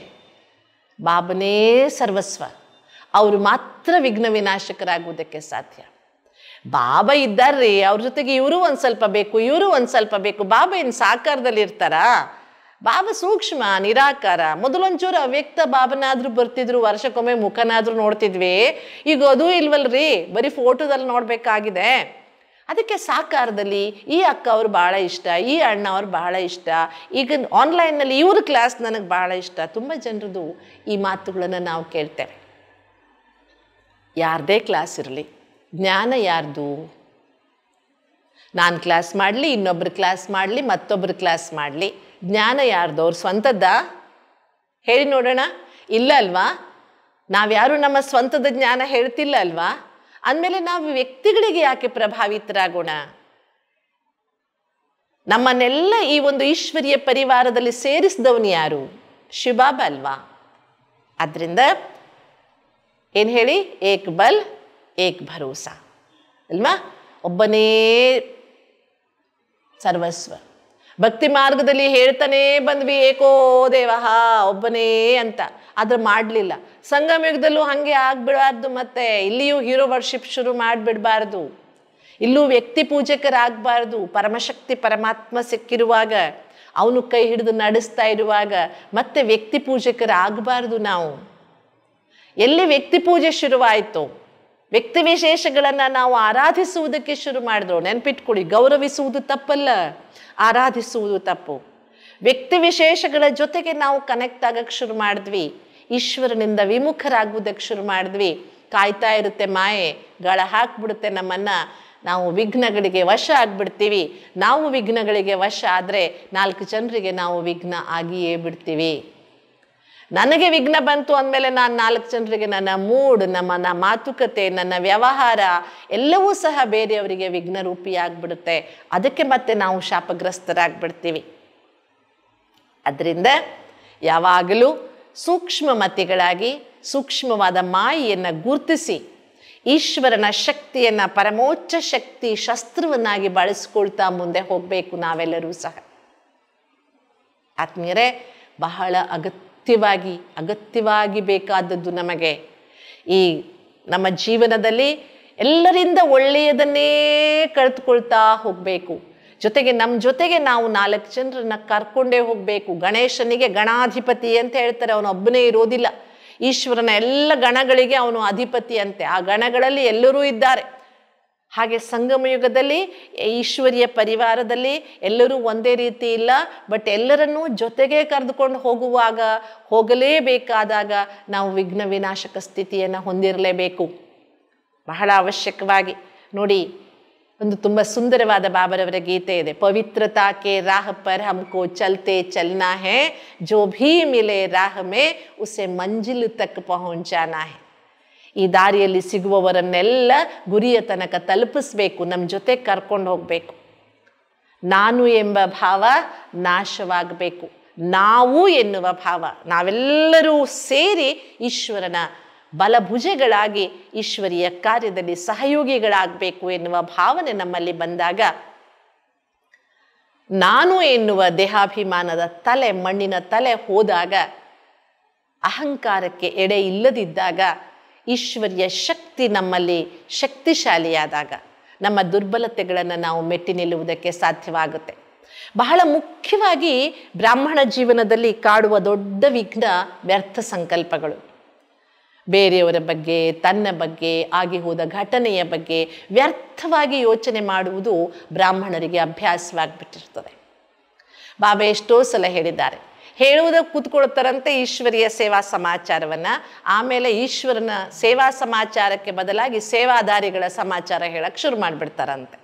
ಬಾಬನೇ ಸರ್ವಸ್ವ ಅವರು ಮಾತ್ರ ವಿಘ್ನ ವಿನಾಶಕರಾಗುವುದಕ್ಕೆ ಸಾಧ್ಯ ಬಾಬಾ ಇದ್ದಾರ್ರಿ ಅವ್ರ ಜೊತೆಗೆ ಇವರು ಒಂದು ಸ್ವಲ್ಪ ಬೇಕು ಇವರು ಒಂದು ಸ್ವಲ್ಪ ಬೇಕು ಬಾಬಾ ಏನು ಸಾಕಾರದಲ್ಲಿ ಇರ್ತಾರಾ ಬಾಬು ಸೂಕ್ಷ್ಮ ನಿರಾಕಾರ ಮೊದಲೊಂಚೂರು ಅವ್ಯಕ್ತ ಬಾಬನಾದ್ರೂ ಬರ್ತಿದ್ರು ವರ್ಷಕ್ಕೊಮ್ಮೆ ಮುಖನಾದ್ರೂ ನೋಡ್ತಿದ್ವಿ ಈಗ ಅದೂ ಇಲ್ವಲ್ರಿ ಬರೀ ಫೋಟೋದಲ್ಲಿ ನೋಡಬೇಕಾಗಿದೆ ಅದಕ್ಕೆ ಸಾಕಾರದಲ್ಲಿ ಈ ಅಕ್ಕ ಅವ್ರು ಭಾಳ ಇಷ್ಟ ಈ ಅಣ್ಣ ಅವ್ರು ಭಾಳ ಇಷ್ಟ ಈಗ ಆನ್ಲೈನ್ನಲ್ಲಿ ಇವ್ರ ಕ್ಲಾಸ್ ನನಗೆ ಭಾಳ ಇಷ್ಟ ತುಂಬ ಜನರದು ಈ ಮಾತುಗಳನ್ನು ನಾವು ಕೇಳ್ತೇವೆ ಯಾರದೇ ಕ್ಲಾಸ್ ಇರಲಿ ಜ್ಞಾನ ಯಾರ್ದು ನಾನು ಕ್ಲಾಸ್ ಮಾಡಲಿ ಇನ್ನೊಬ್ಬರು ಕ್ಲಾಸ್ ಮಾಡಲಿ ಮತ್ತೊಬ್ಬರು ಕ್ಲಾಸ್ ಮಾಡಲಿ ಜ್ಞಾನ ಯಾರ್ದು ಅವ್ರ ಸ್ವಂತದ್ದ ಹೇಳಿ ನೋಡೋಣ ಇಲ್ಲ ಅಲ್ವಾ ನಾವ್ಯಾರು ನಮ್ಮ ಸ್ವಂತದ ಜ್ಞಾನ ಹೇಳ್ತಿಲ್ಲ ಅಲ್ವಾ ಅಂದಮೇಲೆ ನಾವು ವ್ಯಕ್ತಿಗಳಿಗೆ ಯಾಕೆ ಪ್ರಭಾವಿತರಾಗೋಣ ನಮ್ಮನ್ನೆಲ್ಲ ಈ ಒಂದು ಈಶ್ವರೀಯ ಪರಿವಾರದಲ್ಲಿ ಸೇರಿಸಿದವನು ಯಾರು ಶಿಬಾಬ ಅಲ್ವಾ ಆದ್ರಿಂದ ಏನು ಹೇಳಿ ಏಕ್ ಬಲ್ ಏಕ್ ಭರೋಸಾ ಅಲ್ವಾ ಒಬ್ಬನೇ ಸರ್ವಸ್ವ ಭಕ್ತಿ ಮಾರ್ಗದಲ್ಲಿ ಹೇಳ್ತಾನೇ ಬಂದ್ವಿ ಏಕೋ ದೇವಹ ಒಬ್ಬನೇ ಅಂತ ಆದ್ರೆ ಮಾಡಲಿಲ್ಲ ಯುಗದಲ್ಲೂ ಹಾಗೆ ಆಗ್ಬಿಡಬಾರ್ದು ಮತ್ತೆ ಇಲ್ಲಿಯೂ ಹೀರೋ ವರ್ಷಿಪ್ ಶುರು ಮಾಡಿಬಿಡಬಾರ್ದು ಇಲ್ಲೂ ವ್ಯಕ್ತಿ ಪೂಜಕರಾಗಬಾರ್ದು ಪರಮಶಕ್ತಿ ಪರಮಾತ್ಮ ಸಿಕ್ಕಿರುವಾಗ ಅವನು ಕೈ ಹಿಡಿದು ನಡೆಸ್ತಾ ಇರುವಾಗ ಮತ್ತೆ ವ್ಯಕ್ತಿ ಪೂಜಕರಾಗಬಾರ್ದು ನಾವು ಎಲ್ಲಿ ವ್ಯಕ್ತಿ ಪೂಜೆ ಶುರುವಾಯಿತು ವ್ಯಕ್ತಿ ವಿಶೇಷಗಳನ್ನು ನಾವು ಆರಾಧಿಸುವುದಕ್ಕೆ ಶುರು ಮಾಡಿದ್ರು ನೆನ್ಪಿಟ್ಕೊಳ್ಳಿ ಗೌರವಿಸುವುದು ತಪ್ಪಲ್ಲ ಆರಾಧಿಸುವುದು ತಪ್ಪು ವ್ಯಕ್ತಿ ವಿಶೇಷಗಳ ಜೊತೆಗೆ ನಾವು ಕನೆಕ್ಟ್ ಆಗಕ್ಕೆ ಶುರು ಮಾಡಿದ್ವಿ ಈಶ್ವರನಿಂದ ವಿಮುಖರಾಗುವುದಕ್ಕೆ ಶುರು ಮಾಡಿದ್ವಿ ಕಾಯ್ತಾ ಇರುತ್ತೆ ಮಾಯೆ ಗಳ ಹಾಕ್ಬಿಡುತ್ತೆ ನಮ್ಮನ್ನು ನಾವು ವಿಘ್ನಗಳಿಗೆ ವಶ ಆಗ್ಬಿಡ್ತೀವಿ ನಾವು ವಿಘ್ನಗಳಿಗೆ ವಶ ಆದರೆ ನಾಲ್ಕು ಜನರಿಗೆ ನಾವು ವಿಘ್ನ ಆಗಿಯೇ ಬಿಡ್ತೀವಿ ನನಗೆ ವಿಘ್ನ ಬಂತು ಅಂದಮೇಲೆ ನಾನು ನಾಲ್ಕು ಜನರಿಗೆ ನನ್ನ ಮೂಡ್ ನಮ್ಮ ಮಾತುಕತೆ ನನ್ನ ವ್ಯವಹಾರ ಎಲ್ಲವೂ ಸಹ ಬೇರೆಯವರಿಗೆ ವಿಘ್ನ ರೂಪಿಯಾಗ್ಬಿಡುತ್ತೆ ಅದಕ್ಕೆ ಮತ್ತೆ ನಾವು ಶಾಪಗ್ರಸ್ತರಾಗ್ಬಿಡ್ತೀವಿ ಅದರಿಂದ ಯಾವಾಗಲೂ ಸೂಕ್ಷ್ಮ ಮತಿಗಳಾಗಿ ಸೂಕ್ಷ್ಮವಾದ ಮಾಯಿಯನ್ನು ಗುರುತಿಸಿ ಈಶ್ವರನ ಶಕ್ತಿಯನ್ನು ಪರಮೋಚ್ಚ ಶಕ್ತಿ ಶಸ್ತ್ರವನ್ನಾಗಿ ಬಳಸ್ಕೊಳ್ತಾ ಮುಂದೆ ಹೋಗಬೇಕು ನಾವೆಲ್ಲರೂ ಸಹ ಆತ್ಮೀಯರೇ ಬಹಳ ಅಗತ್ಯ ಅಗತ್ಯವಾಗಿ ಅಗತ್ಯವಾಗಿ ಬೇಕಾದದ್ದು ನಮಗೆ ಈ ನಮ್ಮ ಜೀವನದಲ್ಲಿ ಎಲ್ಲರಿಂದ ಒಳ್ಳೆಯದನ್ನೇ ಕಳೆದುಕೊಳ್ತಾ ಹೋಗಬೇಕು ಜೊತೆಗೆ ನಮ್ಮ ಜೊತೆಗೆ ನಾವು ನಾಲ್ಕು ಜನರನ್ನ ಕರ್ಕೊಂಡೇ ಹೋಗಬೇಕು ಗಣೇಶನಿಗೆ ಗಣಾಧಿಪತಿ ಅಂತ ಹೇಳ್ತಾರೆ ಅವನು ಒಬ್ಬನೇ ಇರೋದಿಲ್ಲ ಈಶ್ವರನ ಎಲ್ಲ ಗಣಗಳಿಗೆ ಅವನು ಅಧಿಪತಿ ಅಂತೆ ಆ ಗಣಗಳಲ್ಲಿ ಎಲ್ಲರೂ ಇದ್ದಾರೆ ಹಾಗೆ ಯುಗದಲ್ಲಿ ಈಶ್ವರಿಯ ಪರಿವಾರದಲ್ಲಿ ಎಲ್ಲರೂ ಒಂದೇ ರೀತಿ ಇಲ್ಲ ಬಟ್ ಎಲ್ಲರನ್ನೂ ಜೊತೆಗೆ ಕರೆದುಕೊಂಡು ಹೋಗುವಾಗ ಹೋಗಲೇಬೇಕಾದಾಗ ನಾವು ವಿಘ್ನ ವಿನಾಶಕ ಸ್ಥಿತಿಯನ್ನು ಹೊಂದಿರಲೇಬೇಕು ಬಹಳ ಅವಶ್ಯಕವಾಗಿ ನೋಡಿ ಒಂದು ತುಂಬ ಸುಂದರವಾದ ಬಾಬರವರ ಗೀತೆ ಇದೆ ಪವಿತ್ರತಾಕೆ ರಾಹ ಪರ್ ಹಮ್ಕೋ ಚಲ್ತೆ ಚಲ್ನಾ ಹೇ ಜೋ ಭೀ ಮಿಲೆ ರಾಹ ಮೇ ಉಸೆ ಮಂಜಿಲು ತಕ್ ಪಹುಂಚಾನಾ ಹೇ ಈ ದಾರಿಯಲ್ಲಿ ಸಿಗುವವರನ್ನೆಲ್ಲ ಗುರಿಯ ತನಕ ತಲುಪಿಸ್ಬೇಕು ನಮ್ಮ ಜೊತೆ ಕರ್ಕೊಂಡು ಹೋಗಬೇಕು ನಾನು ಎಂಬ ಭಾವ ನಾಶವಾಗಬೇಕು ನಾವು ಎನ್ನುವ ಭಾವ ನಾವೆಲ್ಲರೂ ಸೇರಿ ಈಶ್ವರನ ಬಲಭುಜಗಳಾಗಿ ಈಶ್ವರಿಯ ಕಾರ್ಯದಲ್ಲಿ ಸಹಯೋಗಿಗಳಾಗಬೇಕು ಎನ್ನುವ ಭಾವನೆ ನಮ್ಮಲ್ಲಿ ಬಂದಾಗ ನಾನು ಎನ್ನುವ ದೇಹಾಭಿಮಾನದ ತಲೆ ಮಣ್ಣಿನ ತಲೆ ಹೋದಾಗ ಅಹಂಕಾರಕ್ಕೆ ಎಡೆ ಇಲ್ಲದಿದ್ದಾಗ ಈಶ್ವರ್ಯ ಶಕ್ತಿ ನಮ್ಮಲ್ಲಿ ಶಕ್ತಿಶಾಲಿಯಾದಾಗ ನಮ್ಮ ದುರ್ಬಲತೆಗಳನ್ನು ನಾವು ಮೆಟ್ಟಿ ನಿಲ್ಲುವುದಕ್ಕೆ ಸಾಧ್ಯವಾಗುತ್ತೆ ಬಹಳ ಮುಖ್ಯವಾಗಿ ಬ್ರಾಹ್ಮಣ ಜೀವನದಲ್ಲಿ ಕಾಡುವ ದೊಡ್ಡ ವಿಘ್ನ ವ್ಯರ್ಥ ಸಂಕಲ್ಪಗಳು ಬೇರೆಯವರ ಬಗ್ಗೆ ತನ್ನ ಬಗ್ಗೆ ಆಗಿ ಹೋದ ಘಟನೆಯ ಬಗ್ಗೆ ವ್ಯರ್ಥವಾಗಿ ಯೋಚನೆ ಮಾಡುವುದು ಬ್ರಾಹ್ಮಣರಿಗೆ ಅಭ್ಯಾಸವಾಗಿಬಿಟ್ಟಿರ್ತದೆ ಬಾಬಾ ಎಷ್ಟೋ ಸಲ ಹೇಳಿದ್ದಾರೆ ಹೇಳುವುದಕ್ಕೆ ಕೂತ್ಕೊಳ್ತಾರಂತೆ ಈಶ್ವರಿಯ ಸೇವಾ ಸಮಾಚಾರವನ್ನು ಆಮೇಲೆ ಈಶ್ವರನ ಸೇವಾ ಸಮಾಚಾರಕ್ಕೆ ಬದಲಾಗಿ ಸೇವಾದಾರಿಗಳ ಸಮಾಚಾರ ಹೇಳಕ್ಕೆ ಶುರು ಮಾಡಿಬಿಡ್ತಾರಂತೆ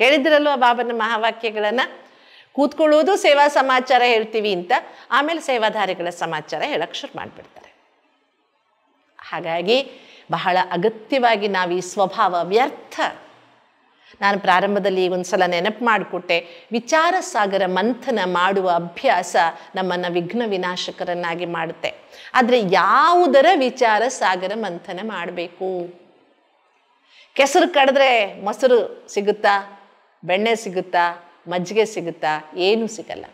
ಕೇಳಿದ್ರಲ್ವ ಬಾಬನ ಮಹಾವಾಕ್ಯಗಳನ್ನು ಕೂತ್ಕೊಳ್ಳೋದು ಸೇವಾ ಸಮಾಚಾರ ಹೇಳ್ತೀವಿ ಅಂತ ಆಮೇಲೆ ಸೇವಾಧಾರಿಗಳ ಸಮಾಚಾರ ಹೇಳಕ್ಕೆ ಶುರು ಮಾಡಿಬಿಡ್ತಾರೆ ಹಾಗಾಗಿ ಬಹಳ ಅಗತ್ಯವಾಗಿ ನಾವು ಈ ಸ್ವಭಾವ ವ್ಯರ್ಥ ನಾನು ಪ್ರಾರಂಭದಲ್ಲಿ ಒಂದು ಸಲ ನೆನಪು ಮಾಡಿಕೊಟ್ಟೆ ವಿಚಾರ ಸಾಗರ ಮಂಥನ ಮಾಡುವ ಅಭ್ಯಾಸ ನಮ್ಮನ್ನು ವಿಘ್ನ ವಿನಾಶಕರನ್ನಾಗಿ ಮಾಡುತ್ತೆ ಆದರೆ ಯಾವುದರ ವಿಚಾರ ಸಾಗರ ಮಂಥನ ಮಾಡಬೇಕು ಕೆಸರು ಕಡಿದ್ರೆ ಮೊಸರು ಸಿಗುತ್ತಾ ಬೆಣ್ಣೆ ಸಿಗುತ್ತಾ ಮಜ್ಜಿಗೆ ಸಿಗುತ್ತಾ ಏನೂ ಸಿಗಲ್ಲ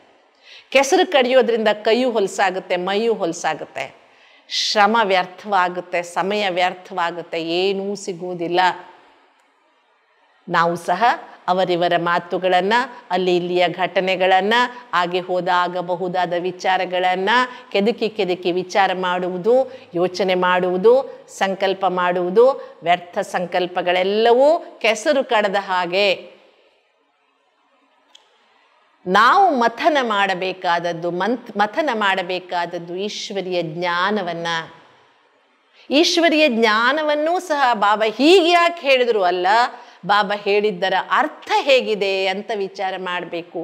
ಕೆಸರು ಕಡಿಯೋದ್ರಿಂದ ಕೈಯು ಹೊಲಸಾಗುತ್ತೆ ಮೈಯು ಹೊಲಸಾಗುತ್ತೆ ಶ್ರಮ ವ್ಯರ್ಥವಾಗುತ್ತೆ ಸಮಯ ವ್ಯರ್ಥವಾಗುತ್ತೆ ಏನೂ ಸಿಗುವುದಿಲ್ಲ ನಾವು ಸಹ ಅವರಿವರ ಮಾತುಗಳನ್ನು ಅಲ್ಲಿ ಇಲ್ಲಿಯ ಘಟನೆಗಳನ್ನು ಹಾಗೆ ಹೋದಾಗಬಹುದಾದ ವಿಚಾರಗಳನ್ನು ಕೆದಕಿ ಕೆದಕಿ ವಿಚಾರ ಮಾಡುವುದು ಯೋಚನೆ ಮಾಡುವುದು ಸಂಕಲ್ಪ ಮಾಡುವುದು ವ್ಯರ್ಥ ಸಂಕಲ್ಪಗಳೆಲ್ಲವೂ ಕೆಸರು ಕಡದ ಹಾಗೆ ನಾವು ಮಥನ ಮಾಡಬೇಕಾದದ್ದು ಮಂತ್ ಮಥನ ಮಾಡಬೇಕಾದದ್ದು ಈಶ್ವರಿಯ ಜ್ಞಾನವನ್ನು ಈಶ್ವರಿಯ ಜ್ಞಾನವನ್ನೂ ಸಹ ಬಾಬಾ ಹೀಗೆ ಯಾಕೆ ಹೇಳಿದ್ರು ಅಲ್ಲ ಬಾಬಾ ಹೇಳಿದ್ದರ ಅರ್ಥ ಹೇಗಿದೆ ಅಂತ ವಿಚಾರ ಮಾಡಬೇಕು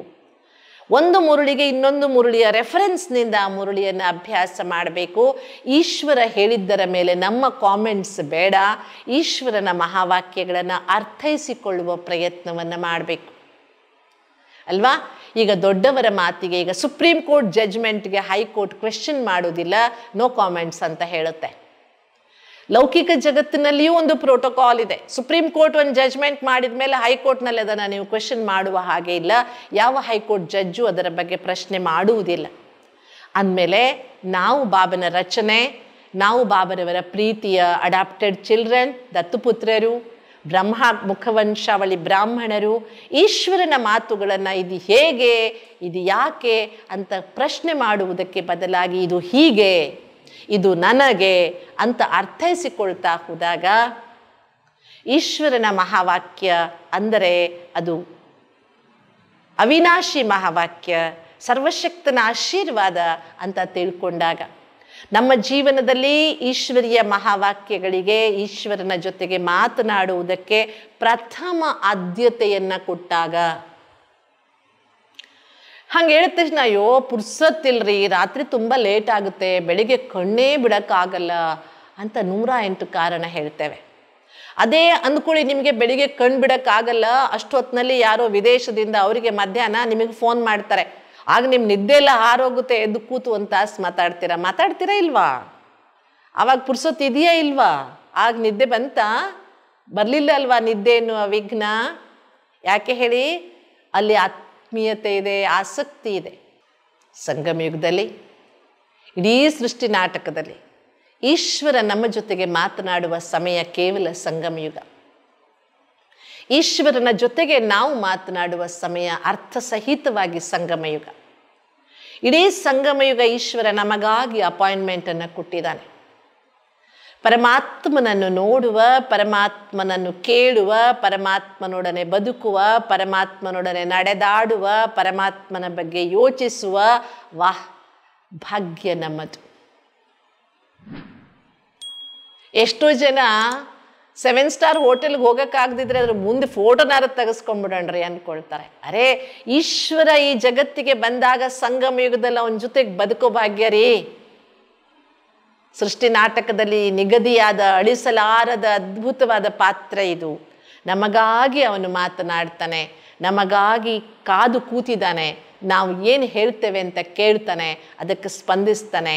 ಒಂದು ಮುರುಳಿಗೆ ಇನ್ನೊಂದು ಮುರುಳಿಯ ರೆಫರೆನ್ಸ್ನಿಂದ ಆ ಮುರುಳಿಯನ್ನು ಅಭ್ಯಾಸ ಮಾಡಬೇಕು ಈಶ್ವರ ಹೇಳಿದ್ದರ ಮೇಲೆ ನಮ್ಮ ಕಾಮೆಂಟ್ಸ್ ಬೇಡ ಈಶ್ವರನ ಮಹಾವಾಕ್ಯಗಳನ್ನು ಅರ್ಥೈಸಿಕೊಳ್ಳುವ ಪ್ರಯತ್ನವನ್ನು ಮಾಡಬೇಕು ಅಲ್ವಾ ಈಗ ದೊಡ್ಡವರ ಮಾತಿಗೆ ಈಗ ಸುಪ್ರೀಂ ಕೋರ್ಟ್ ಜಜ್ಮೆಂಟ್ಗೆ ಹೈಕೋರ್ಟ್ ಕ್ವೆಶನ್ ಮಾಡೋದಿಲ್ಲ ನೋ ಕಾಮೆಂಟ್ಸ್ ಅಂತ ಹೇಳುತ್ತೆ ಲೌಕಿಕ ಜಗತ್ತಿನಲ್ಲಿಯೂ ಒಂದು ಪ್ರೋಟೋಕಾಲ್ ಇದೆ ಸುಪ್ರೀಂ ಕೋರ್ಟ್ ಒಂದು ಜಜ್ಮೆಂಟ್ ಮಾಡಿದ ಮೇಲೆ ಹೈಕೋರ್ಟ್ನಲ್ಲಿ ಅದನ್ನು ನೀವು ಕ್ವೆಶನ್ ಮಾಡುವ ಹಾಗೆ ಇಲ್ಲ ಯಾವ ಹೈಕೋರ್ಟ್ ಜಡ್ಜು ಅದರ ಬಗ್ಗೆ ಪ್ರಶ್ನೆ ಮಾಡುವುದಿಲ್ಲ ಅಂದಮೇಲೆ ನಾವು ಬಾಬನ ರಚನೆ ನಾವು ಬಾಬನವರ ಪ್ರೀತಿಯ ಅಡಾಪ್ಟೆಡ್ ಚಿಲ್ಡ್ರನ್ ದತ್ತುಪುತ್ರರು ಬ್ರಹ್ಮ ಮುಖವಂಶಾವಳಿ ಬ್ರಾಹ್ಮಣರು ಈಶ್ವರನ ಮಾತುಗಳನ್ನು ಇದು ಹೇಗೆ ಇದು ಯಾಕೆ ಅಂತ ಪ್ರಶ್ನೆ ಮಾಡುವುದಕ್ಕೆ ಬದಲಾಗಿ ಇದು ಹೀಗೆ ಇದು ನನಗೆ ಅಂತ ಅರ್ಥೈಸಿಕೊಳ್ತಾ ಹೋದಾಗ ಈಶ್ವರನ ಮಹಾವಾಕ್ಯ ಅಂದರೆ ಅದು ಅವಿನಾಶಿ ಮಹಾವಾಕ್ಯ ಸರ್ವಶಕ್ತನ ಆಶೀರ್ವಾದ ಅಂತ ತಿಳ್ಕೊಂಡಾಗ ನಮ್ಮ ಜೀವನದಲ್ಲಿ ಈಶ್ವರಿಯ ಮಹಾವಾಕ್ಯಗಳಿಗೆ ಈಶ್ವರನ ಜೊತೆಗೆ ಮಾತನಾಡುವುದಕ್ಕೆ ಪ್ರಥಮ ಆದ್ಯತೆಯನ್ನು ಕೊಟ್ಟಾಗ ಹಂಗೆ ಹೇಳಿದ ತಕ್ಷಣ ಅಯ್ಯೋ ಪುರ್ಸತ್ತಿಲ್ರಿ ರಾತ್ರಿ ತುಂಬ ಲೇಟ್ ಆಗುತ್ತೆ ಬೆಳಿಗ್ಗೆ ಕಣ್ಣೇ ಬಿಡೋಕ್ಕಾಗಲ್ಲ ಅಂತ ನೂರ ಎಂಟು ಕಾರಣ ಹೇಳ್ತೇವೆ ಅದೇ ಅಂದ್ಕೊಳ್ಳಿ ನಿಮಗೆ ಬೆಳಿಗ್ಗೆ ಕಣ್ಣು ಬಿಡೋಕ್ಕಾಗಲ್ಲ ಅಷ್ಟೊತ್ತಿನಲ್ಲಿ ಯಾರೋ ವಿದೇಶದಿಂದ ಅವರಿಗೆ ಮಧ್ಯಾಹ್ನ ನಿಮಗೆ ಫೋನ್ ಮಾಡ್ತಾರೆ ಆಗ ನಿಮ್ಮ ನಿದ್ದೆ ಎಲ್ಲ ಹಾರೋಗುತ್ತೆ ಎದ್ದು ಕೂತು ಅಂತ ಮಾತಾಡ್ತೀರಾ ಮಾತಾಡ್ತೀರಾ ಇಲ್ವಾ ಆವಾಗ ಪುರ್ಸೊತ್ತು ಇದೆಯಾ ಇಲ್ವಾ ಆಗ ನಿದ್ದೆ ಬಂತ ಬರಲಿಲ್ಲ ಅಲ್ವಾ ನಿದ್ದೆ ಅನ್ನುವ ವಿಘ್ನ ಯಾಕೆ ಹೇಳಿ ಅಲ್ಲಿ ಆತ್ಮೀಯತೆ ಇದೆ ಆಸಕ್ತಿ ಇದೆ ಸಂಗಮ ಯುಗದಲ್ಲಿ ಇಡೀ ಸೃಷ್ಟಿ ನಾಟಕದಲ್ಲಿ ಈಶ್ವರ ನಮ್ಮ ಜೊತೆಗೆ ಮಾತನಾಡುವ ಸಮಯ ಕೇವಲ ಸಂಗಮಯುಗ ಈಶ್ವರನ ಜೊತೆಗೆ ನಾವು ಮಾತನಾಡುವ ಸಮಯ ಅರ್ಥಸಹಿತವಾಗಿ ಸಂಗಮಯುಗ ಇಡೀ ಸಂಗಮಯುಗ ಈಶ್ವರ ನಮಗಾಗಿ ಅಪಾಯಿಂಟ್ಮೆಂಟನ್ನು ಕೊಟ್ಟಿದ್ದಾನೆ ಪರಮಾತ್ಮನನ್ನು ನೋಡುವ ಪರಮಾತ್ಮನನ್ನು ಕೇಳುವ ಪರಮಾತ್ಮನೊಡನೆ ಬದುಕುವ ಪರಮಾತ್ಮನೊಡನೆ ನಡೆದಾಡುವ ಪರಮಾತ್ಮನ ಬಗ್ಗೆ ಯೋಚಿಸುವ ವಾಹ್ ಭಾಗ್ಯ ನಮ್ಮದು ಎಷ್ಟೋ ಜನ ಸೆವೆನ್ ಸ್ಟಾರ್ ಹೋಟೆಲ್ಗೆ ಹೋಗೋಕ್ಕಾಗದಿದ್ರೆ ಅದ್ರ ಮುಂದೆ ಫೋಟೋನಾರ ತೆಗೆಸ್ಕೊಂಡ್ಬಿಡಣ್ರಿ ಅಂದ್ಕೊಳ್ತಾರೆ ಅರೆ ಈಶ್ವರ ಈ ಜಗತ್ತಿಗೆ ಬಂದಾಗ ಸಂಗಮ ಯುಗದಲ್ಲಿ ಅವನ ಜೊತೆಗೆ ಬದುಕೋ ಭಾಗ್ಯ ರೀ ಸೃಷ್ಟಿ ನಾಟಕದಲ್ಲಿ ನಿಗದಿಯಾದ ಅಳಿಸಲಾರದ ಅದ್ಭುತವಾದ ಪಾತ್ರ ಇದು ನಮಗಾಗಿ ಅವನು ಮಾತನಾಡ್ತಾನೆ ನಮಗಾಗಿ ಕಾದು ಕೂತಿದ್ದಾನೆ ನಾವು ಏನು ಹೇಳ್ತೇವೆ ಅಂತ ಕೇಳ್ತಾನೆ ಅದಕ್ಕೆ ಸ್ಪಂದಿಸ್ತಾನೆ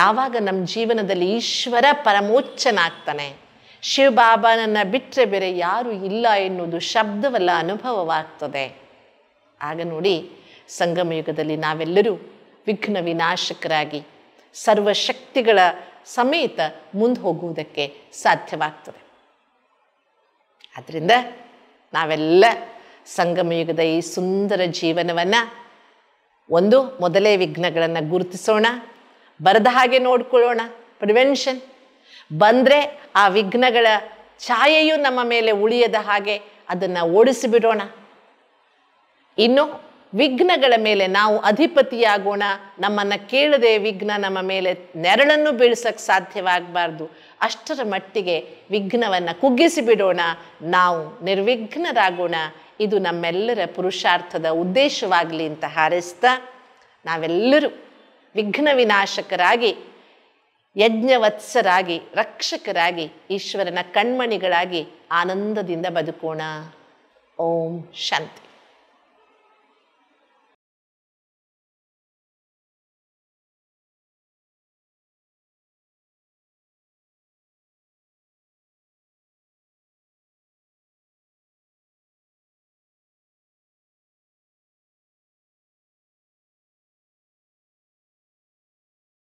ಯಾವಾಗ ನಮ್ಮ ಜೀವನದಲ್ಲಿ ಈಶ್ವರ ಪರಮೋಚ್ಚನಾಗ್ತಾನೆ ಶಿವಬಾಬಾನನ್ನು ಬಿಟ್ಟರೆ ಬೇರೆ ಯಾರೂ ಇಲ್ಲ ಎನ್ನುವುದು ಶಬ್ದವಲ್ಲ ಅನುಭವವಾಗ್ತದೆ ಆಗ ನೋಡಿ ಸಂಗಮಯುಗದಲ್ಲಿ ನಾವೆಲ್ಲರೂ ವಿಘ್ನ ವಿನಾಶಕರಾಗಿ ಸರ್ವಶಕ್ತಿಗಳ ಸಮೇತ ಮುಂದೆ ಹೋಗುವುದಕ್ಕೆ ಸಾಧ್ಯವಾಗ್ತದೆ ಆದ್ದರಿಂದ ನಾವೆಲ್ಲ ಸಂಗಮಯುಗದ ಈ ಸುಂದರ ಜೀವನವನ್ನು ಒಂದು ಮೊದಲೇ ವಿಘ್ನಗಳನ್ನು ಗುರುತಿಸೋಣ ಬರದ ಹಾಗೆ ನೋಡ್ಕೊಳ್ಳೋಣ ಪ್ರಿವೆನ್ಷನ್ ಬಂದರೆ ಆ ವಿಘ್ನಗಳ ಛಾಯೆಯು ನಮ್ಮ ಮೇಲೆ ಉಳಿಯದ ಹಾಗೆ ಅದನ್ನು ಓಡಿಸಿಬಿಡೋಣ ಇನ್ನು ವಿಘ್ನಗಳ ಮೇಲೆ ನಾವು ಅಧಿಪತಿಯಾಗೋಣ ನಮ್ಮನ್ನು ಕೇಳದೆ ವಿಘ್ನ ನಮ್ಮ ಮೇಲೆ ನೆರಳನ್ನು ಬೀಳ್ಸಕ್ಕೆ ಸಾಧ್ಯವಾಗಬಾರ್ದು ಅಷ್ಟರ ಮಟ್ಟಿಗೆ ವಿಘ್ನವನ್ನು ಕುಗ್ಗಿಸಿಬಿಡೋಣ ನಾವು ನಿರ್ವಿಘ್ನರಾಗೋಣ ಇದು ನಮ್ಮೆಲ್ಲರ ಪುರುಷಾರ್ಥದ ಉದ್ದೇಶವಾಗಲಿ ಅಂತ ಹಾರೈಸ್ತಾ ನಾವೆಲ್ಲರೂ ವಿಘ್ನ ವಿನಾಶಕರಾಗಿ ಯಜ್ಞವತ್ಸರಾಗಿ ರಕ್ಷಕರಾಗಿ ಈಶ್ವರನ ಕಣ್ಮಣಿಗಳಾಗಿ ಆನಂದದಿಂದ ಬದುಕೋಣ ಓಂ ಶಾಂತಿ